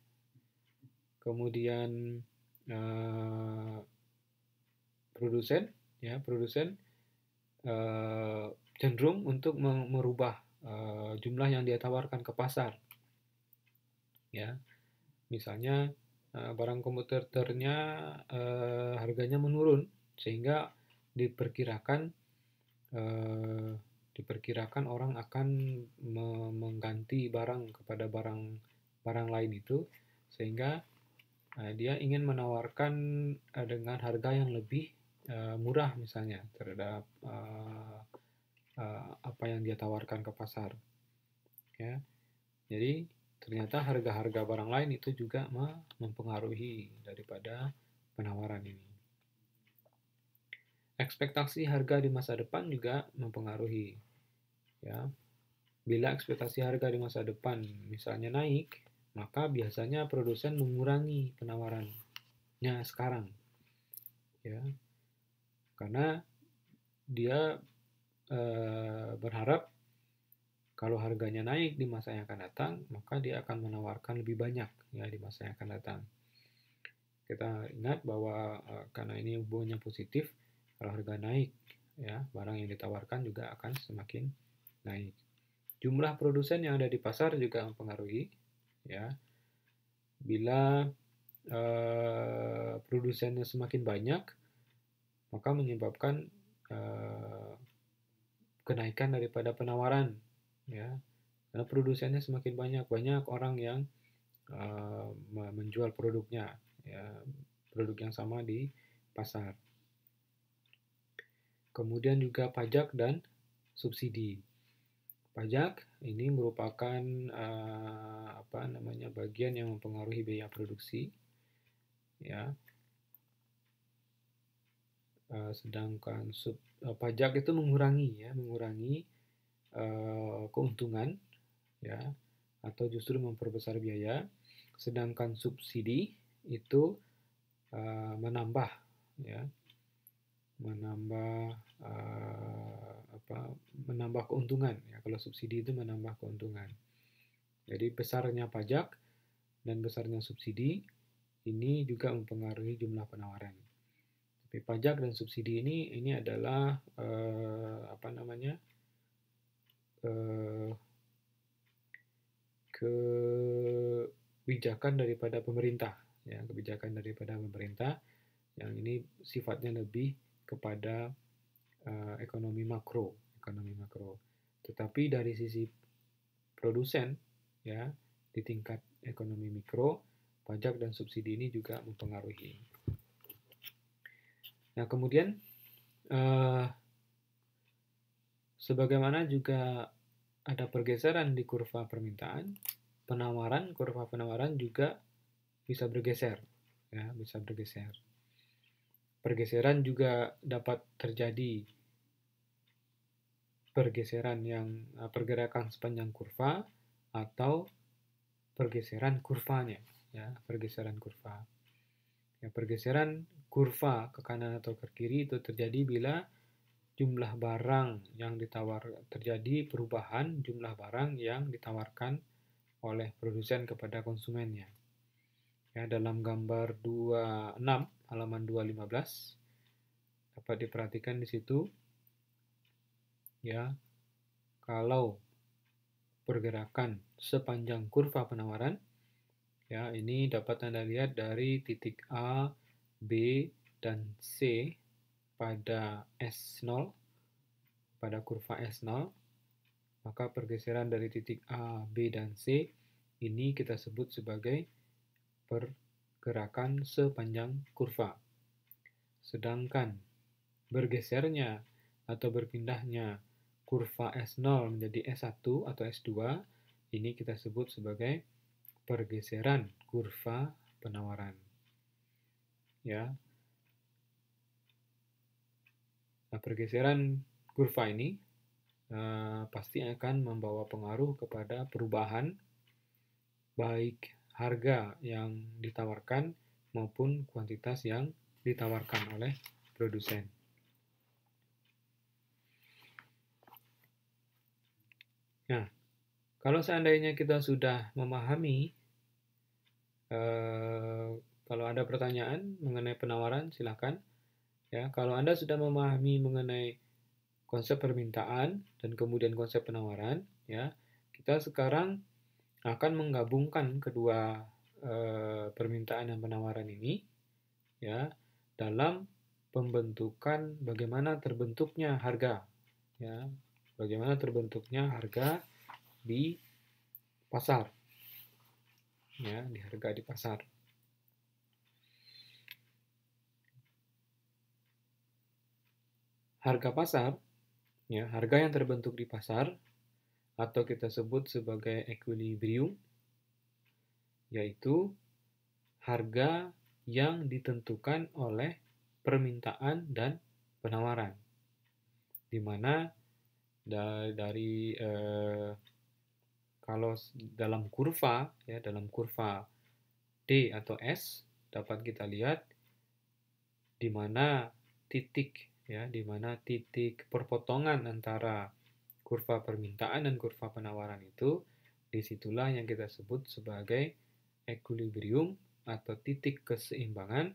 kemudian eh, produsen ya produsen uh, cenderung untuk merubah uh, jumlah yang dia tawarkan ke pasar ya misalnya uh, barang komputernya uh, harganya menurun sehingga diperkirakan uh, diperkirakan orang akan me mengganti barang kepada barang barang lain itu sehingga uh, dia ingin menawarkan uh, dengan harga yang lebih Eh, murah misalnya terhadap uh, uh, apa yang dia tawarkan ke pasar. Ya. Jadi ternyata harga-harga barang lain itu juga mempengaruhi daripada penawaran ini. Ekspektasi harga di masa depan juga mempengaruhi. Ya. Bila ekspektasi harga di masa depan misalnya naik, maka biasanya produsen mengurangi penawarannya sekarang. Ya, karena dia e, berharap kalau harganya naik di masa yang akan datang, maka dia akan menawarkan lebih banyak ya di masa yang akan datang. Kita ingat bahwa e, karena ini hubungannya positif, kalau harga naik, ya barang yang ditawarkan juga akan semakin naik. Jumlah produsen yang ada di pasar juga mempengaruhi, ya. Bila e, produsennya semakin banyak, maka menyebabkan uh, kenaikan daripada penawaran ya karena produsennya semakin banyak banyak orang yang uh, menjual produknya ya produk yang sama di pasar kemudian juga pajak dan subsidi pajak ini merupakan uh, apa namanya bagian yang mempengaruhi biaya produksi ya Eh, sedangkan sub, uh, pajak itu mengurangi ya, mengurangi uh, keuntungan ya atau justru memperbesar biaya. Sedangkan subsidi itu uh, menambah ya. menambah uh, apa menambah keuntungan ya. Kalau subsidi itu menambah keuntungan. Jadi besarnya pajak dan besarnya subsidi ini juga mempengaruhi jumlah penawaran pajak dan subsidi ini ini adalah eh, apa namanya eh, kebijakan daripada pemerintah ya kebijakan daripada pemerintah yang ini sifatnya lebih kepada eh, ekonomi makro ekonomi makro tetapi dari sisi produsen ya di tingkat ekonomi mikro pajak dan subsidi ini juga mempengaruhi Nah, kemudian uh, sebagaimana juga ada pergeseran di kurva permintaan, penawaran, kurva penawaran juga bisa bergeser, ya, bisa bergeser. Pergeseran juga dapat terjadi pergeseran yang eh, pergerakan sepanjang kurva atau pergeseran kurvanya, ya, pergeseran kurva. Ya, pergeseran kurva ke kanan atau ke kiri itu terjadi bila jumlah barang yang ditawar terjadi perubahan jumlah barang yang ditawarkan oleh produsen kepada konsumennya. Ya, dalam gambar 26 halaman 215 dapat diperhatikan di situ ya kalau pergerakan sepanjang kurva penawaran ya ini dapat Anda lihat dari titik A B dan C pada S0 pada kurva S0 maka pergeseran dari titik A, B, dan C ini kita sebut sebagai pergerakan sepanjang kurva. Sedangkan bergesernya atau berpindahnya kurva S0 menjadi S1 atau S2 ini kita sebut sebagai pergeseran kurva penawaran ya. Nah, pergeseran kurva ini uh, pasti akan membawa pengaruh kepada perubahan baik harga yang ditawarkan maupun kuantitas yang ditawarkan oleh produsen. Nah, kalau seandainya kita sudah memahami eh, kalau ada pertanyaan mengenai penawaran, silahkan. Ya, kalau Anda sudah memahami mengenai konsep permintaan dan kemudian konsep penawaran, ya, kita sekarang akan menggabungkan kedua e, permintaan dan penawaran ini, ya, dalam pembentukan bagaimana terbentuknya harga, ya, bagaimana terbentuknya harga di pasar, ya, di harga di pasar. harga pasar, ya harga yang terbentuk di pasar atau kita sebut sebagai equilibrium, yaitu harga yang ditentukan oleh permintaan dan penawaran, di mana dari eh, kalau dalam kurva ya dalam kurva D atau S dapat kita lihat di mana titik ya di mana titik perpotongan antara kurva permintaan dan kurva penawaran itu disitulah yang kita sebut sebagai equilibrium atau titik keseimbangan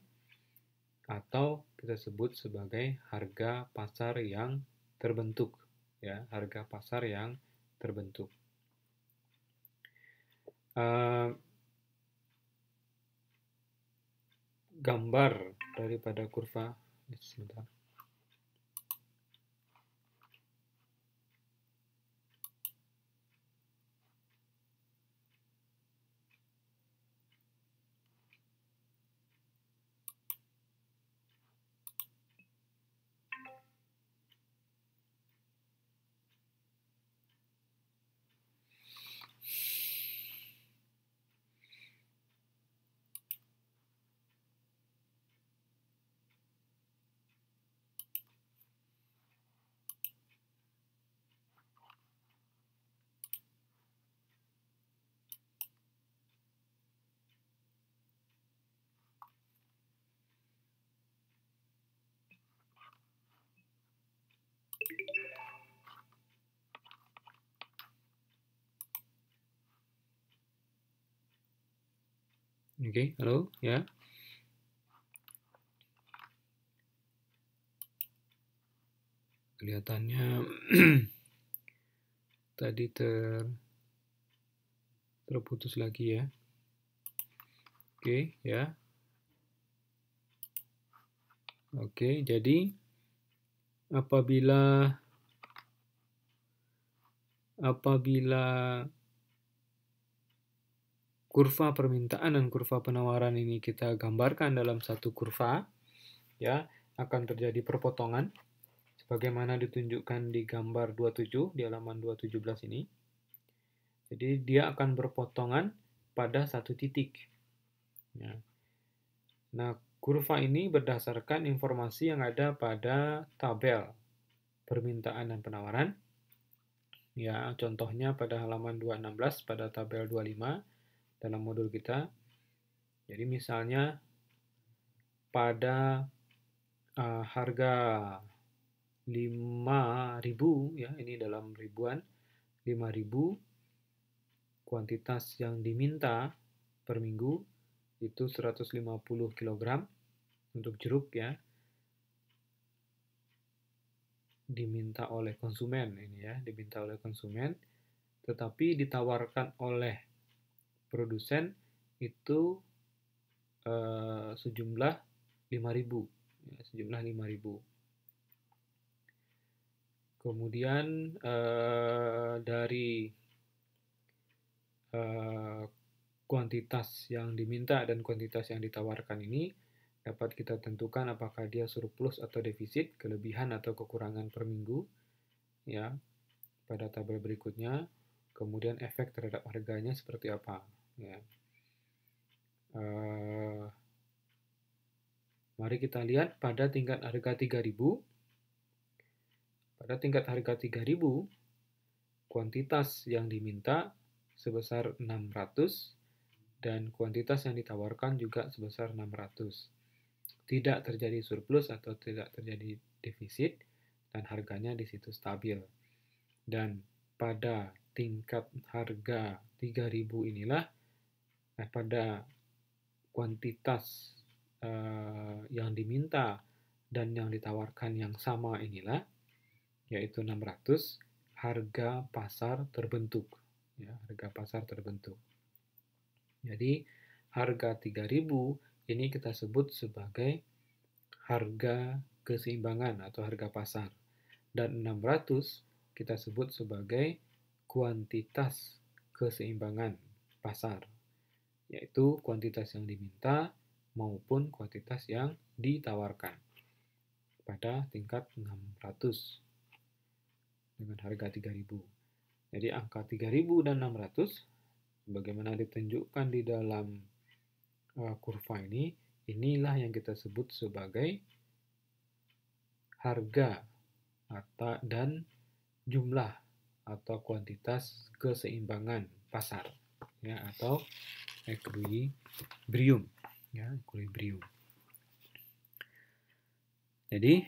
atau kita sebut sebagai harga pasar yang terbentuk ya harga pasar yang terbentuk uh, gambar daripada kurva sebentar Oke, okay, halo, ya. Kelihatannya (clears throat) tadi ter terputus lagi ya. Oke, okay, ya. Oke, okay, jadi apabila apabila kurva permintaan dan kurva penawaran ini kita gambarkan dalam satu kurva, ya, akan terjadi perpotongan sebagaimana ditunjukkan di gambar 27 di halaman 217 ini. Jadi dia akan berpotongan pada satu titik. Ya. Nah, kurva ini berdasarkan informasi yang ada pada tabel permintaan dan penawaran. Ya, contohnya pada halaman 216 pada tabel 25 dalam modul kita. Jadi misalnya pada uh, harga 5000 ya ini dalam ribuan 5000 kuantitas yang diminta per minggu itu 150 kg untuk jeruk ya diminta oleh konsumen ini ya diminta oleh konsumen tetapi ditawarkan oleh produsen itu uh, sejumlah 5000 ya, sejumlah 5000 kemudian uh, dari uh, kuantitas yang diminta dan kuantitas yang ditawarkan ini dapat kita tentukan apakah dia surplus atau defisit, kelebihan atau kekurangan per minggu ya pada tabel berikutnya. Kemudian efek terhadap harganya seperti apa? ya. Uh, mari kita lihat pada tingkat harga 3000 pada tingkat harga 3000 kuantitas yang diminta sebesar 600 dan kuantitas yang ditawarkan juga sebesar 600. Tidak terjadi surplus atau tidak terjadi defisit dan harganya di situ stabil. Dan pada tingkat harga 3000 inilah eh, pada kuantitas eh, yang diminta dan yang ditawarkan yang sama inilah yaitu 600 harga pasar terbentuk ya harga pasar terbentuk jadi harga 3000 ini kita sebut sebagai harga keseimbangan atau harga pasar dan 600 kita sebut sebagai kuantitas keseimbangan pasar yaitu kuantitas yang diminta maupun kuantitas yang ditawarkan pada tingkat 600 dengan harga 3000. Jadi angka 3000 dan 600 sebagaimana ditunjukkan di dalam uh, kurva ini, inilah yang kita sebut sebagai harga atau dan jumlah atau kuantitas keseimbangan pasar ya atau equilibrium ya equilibrium jadi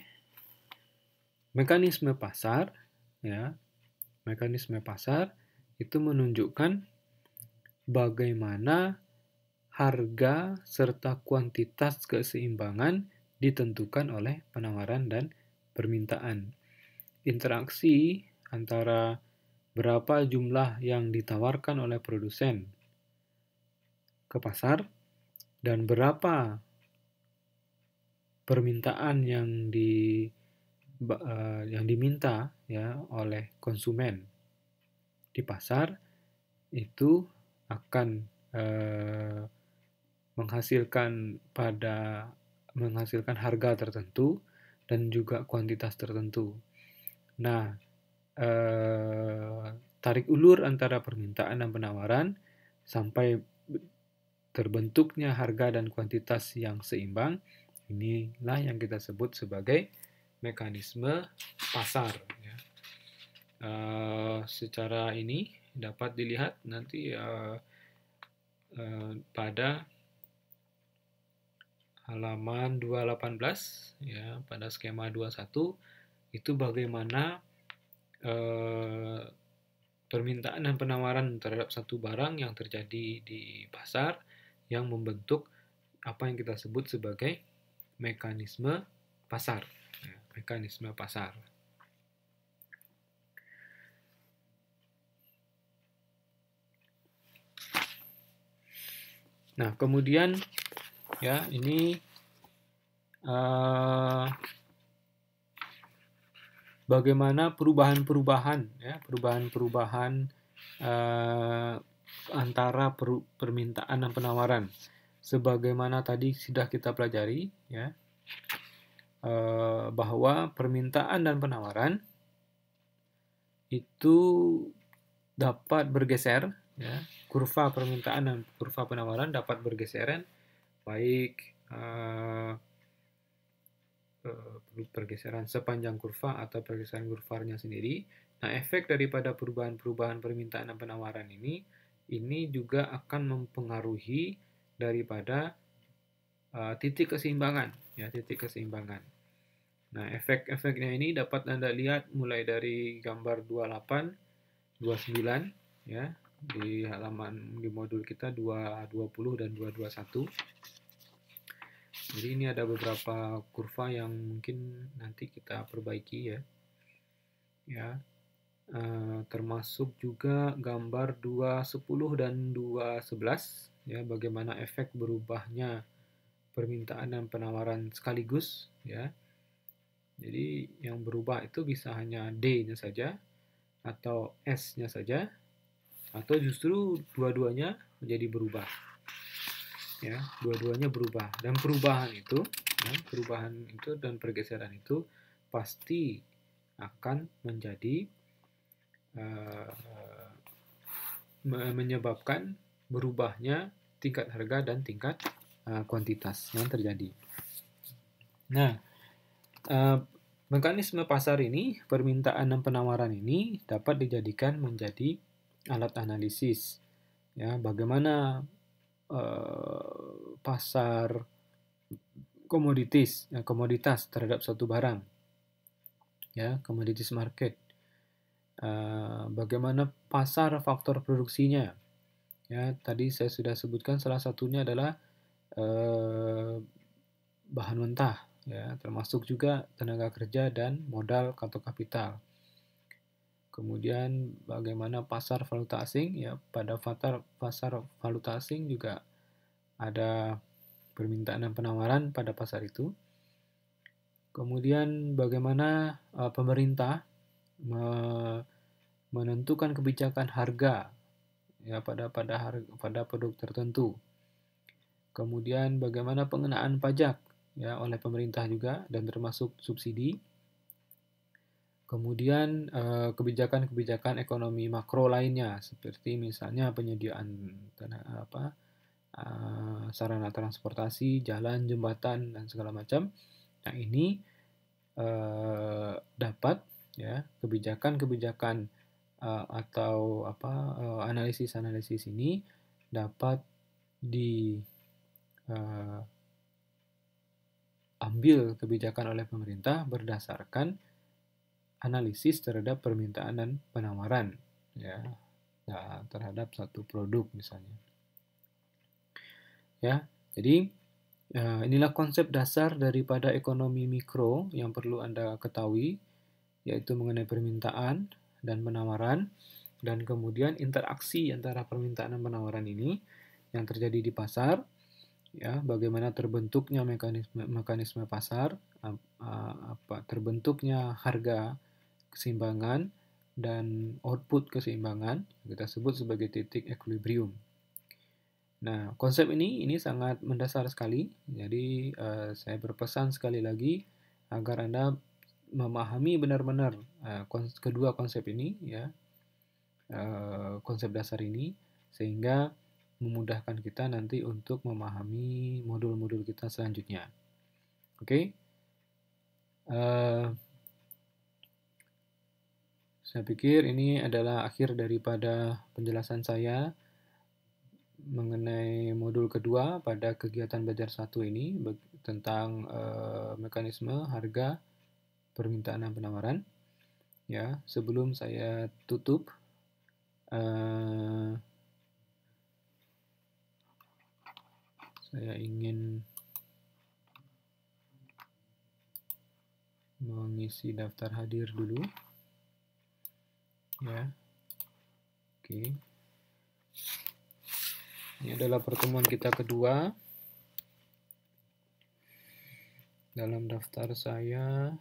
mekanisme pasar ya mekanisme pasar itu menunjukkan bagaimana harga serta kuantitas keseimbangan ditentukan oleh penawaran dan permintaan. Interaksi antara berapa jumlah yang ditawarkan oleh produsen ke pasar dan berapa permintaan yang di eh, yang diminta ya oleh konsumen di pasar itu akan uh, menghasilkan pada menghasilkan harga tertentu dan juga kuantitas tertentu. Nah, eh, tarik ulur antara permintaan dan penawaran sampai terbentuknya harga dan kuantitas yang seimbang, inilah yang kita sebut sebagai mekanisme pasar. Ya. Uh, secara ini dapat dilihat nanti uh, uh, pada halaman 218 ya pada skema 21 itu bagaimana uh, permintaan dan penawaran terhadap satu barang yang terjadi di pasar yang membentuk apa yang kita sebut sebagai mekanisme pasar. Ya, mekanisme pasar. Nah, kemudian ya ini uh, bagaimana perubahan-perubahan ya perubahan-perubahan eh, antara per, permintaan dan penawaran. Sebagaimana tadi sudah kita pelajari, ya, e, bahwa permintaan dan penawaran itu dapat bergeser, ya, kurva permintaan dan kurva penawaran dapat bergeseran, baik e, pergeseran sepanjang kurva atau pergeseran kurvarnya sendiri. Nah, efek daripada perubahan-perubahan permintaan dan penawaran ini ini juga akan mempengaruhi daripada uh, titik keseimbangan ya titik keseimbangan. Nah, efek-efeknya ini dapat Anda lihat mulai dari gambar 28, 29 ya di halaman di modul kita 220 dan 221. Jadi ini ada beberapa kurva yang mungkin nanti kita perbaiki ya. Ya, Eh, termasuk juga gambar 210 dan 211 ya bagaimana efek berubahnya permintaan dan penawaran sekaligus ya. Jadi yang berubah itu bisa hanya D-nya saja atau S-nya saja atau justru dua-duanya menjadi berubah. Ya, dua-duanya berubah dan perubahan itu ya, perubahan itu dan pergeseran itu pasti akan menjadi Eh, eh, menyebabkan berubahnya tingkat harga dan tingkat eh, kuantitas yang terjadi. Nah, mekanisme pasar ini, permintaan dan penawaran ini dapat dijadikan menjadi alat analisis. Ya, bagaimana uh, pasar komoditas, komoditas terhadap satu barang. Ya, komoditas market Eh, bagaimana pasar faktor produksinya. Ya, tadi saya sudah sebutkan salah satunya adalah eh, bahan mentah, ya, termasuk juga tenaga kerja dan modal atau kapital. Kemudian bagaimana pasar valuta asing ya pada pasar pasar valuta asing juga ada permintaan dan penawaran pada pasar itu. Kemudian bagaimana uh, pemerintah me menentukan kebijakan harga ya pada pada harga, pada produk tertentu. Kemudian bagaimana pengenaan pajak ya oleh pemerintah juga dan termasuk subsidi. Kemudian eh, kebijakan-kebijakan ekonomi makro lainnya seperti misalnya penyediaan apa eh, sarana transportasi, jalan, jembatan dan segala macam. Nah, ini eh, dapat ya kebijakan-kebijakan uh, atau apa eh, analisis-analisis ini dapat diambil eh, uh, kebijakan oleh pemerintah berdasarkan analisis terhadap permintaan dan penawaran ya nah, terhadap satu produk misalnya ya jadi uh, inilah konsep dasar daripada ekonomi mikro yang perlu anda ketahui yaitu mengenai permintaan dan penawaran dan kemudian interaksi antara permintaan dan penawaran ini yang terjadi di pasar ya bagaimana terbentuknya mekanisme mekanisme pasar apa terbentuknya harga keseimbangan dan output keseimbangan kita sebut sebagai titik equilibrium Nah, konsep ini ini sangat mendasar sekali. Jadi, uh, saya berpesan sekali lagi agar Anda memahami benar-benar uh, kedua konsep ini ya uh, konsep dasar ini sehingga memudahkan kita nanti untuk memahami modul-modul kita selanjutnya oke okay? uh, eh, saya pikir ini adalah akhir daripada penjelasan saya mengenai modul kedua pada kegiatan belajar satu ini tentang uh, mekanisme harga permintaan dan penawaran. Ya, sebelum saya tutup uh, saya ingin mengisi daftar hadir dulu. Ya. Oke. Okay. Ini adalah pertemuan kita kedua dalam daftar saya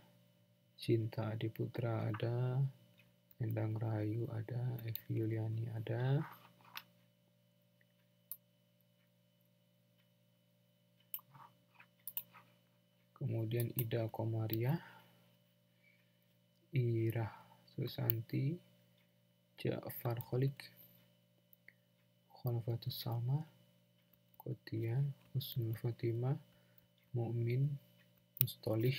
Cinta Adi Putra ada, Endang Rahayu ada, Evi Yuliani ada. Kemudian Ida Komaria, Ira Susanti, Ja'far Kholik, Khalifatus Salma, Kotia, Husnul Fatimah, Mu'min, Mustolih,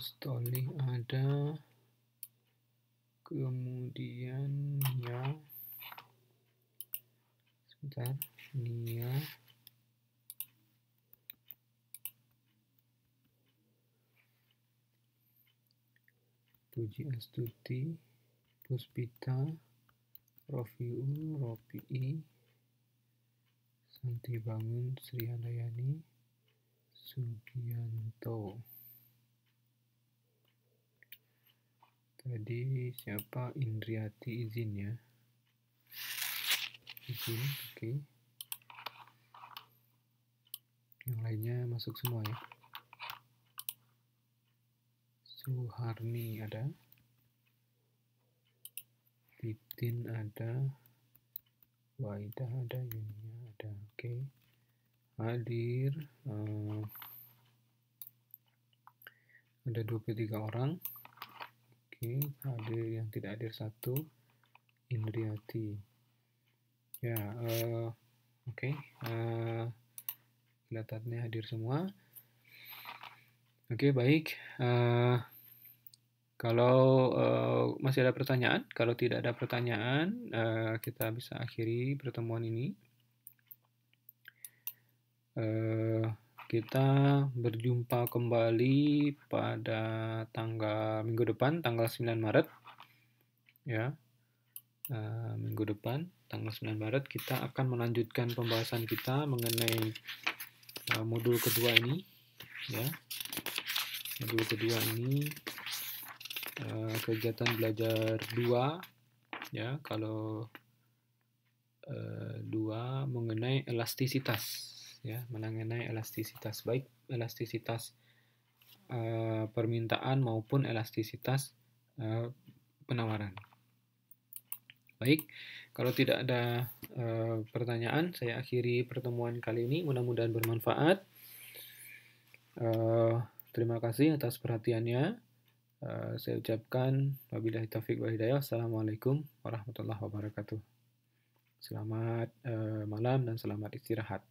installing ada kemudian ya sebentar dia ya. Puji Astuti Puspita Rofium Ropi Santi Bangun Sri Handayani Sugianto tadi siapa Indriati izin ya izin oke okay. yang lainnya masuk semua ya Suharni ada Titin ada Waidah ada Yunia ada oke okay. hadir uh, ada 23 orang Oke, ada yang tidak hadir satu, Indriati. Ya, uh, oke, okay, uh, eh, kelihatannya hadir semua. Oke, okay, baik. Uh, kalau uh, masih ada pertanyaan, kalau tidak ada pertanyaan, uh, kita bisa akhiri pertemuan ini. Uh, kita berjumpa kembali pada tanggal minggu depan, tanggal 9 Maret. Ya, e, minggu depan, tanggal 9 Maret, kita akan melanjutkan pembahasan kita mengenai e, modul kedua ini. Ya, modul kedua ini e, kegiatan belajar dua, ya, kalau dua mengenai elastisitas ya mengenai elastisitas baik elastisitas uh, permintaan maupun elastisitas uh, penawaran. Baik, kalau tidak ada uh, pertanyaan, saya akhiri pertemuan kali ini. Mudah-mudahan bermanfaat. Uh, terima kasih atas perhatiannya. Uh, saya ucapkan wabillahi taufik Assalamualaikum warahmatullahi wabarakatuh. Selamat malam dan selamat istirahat.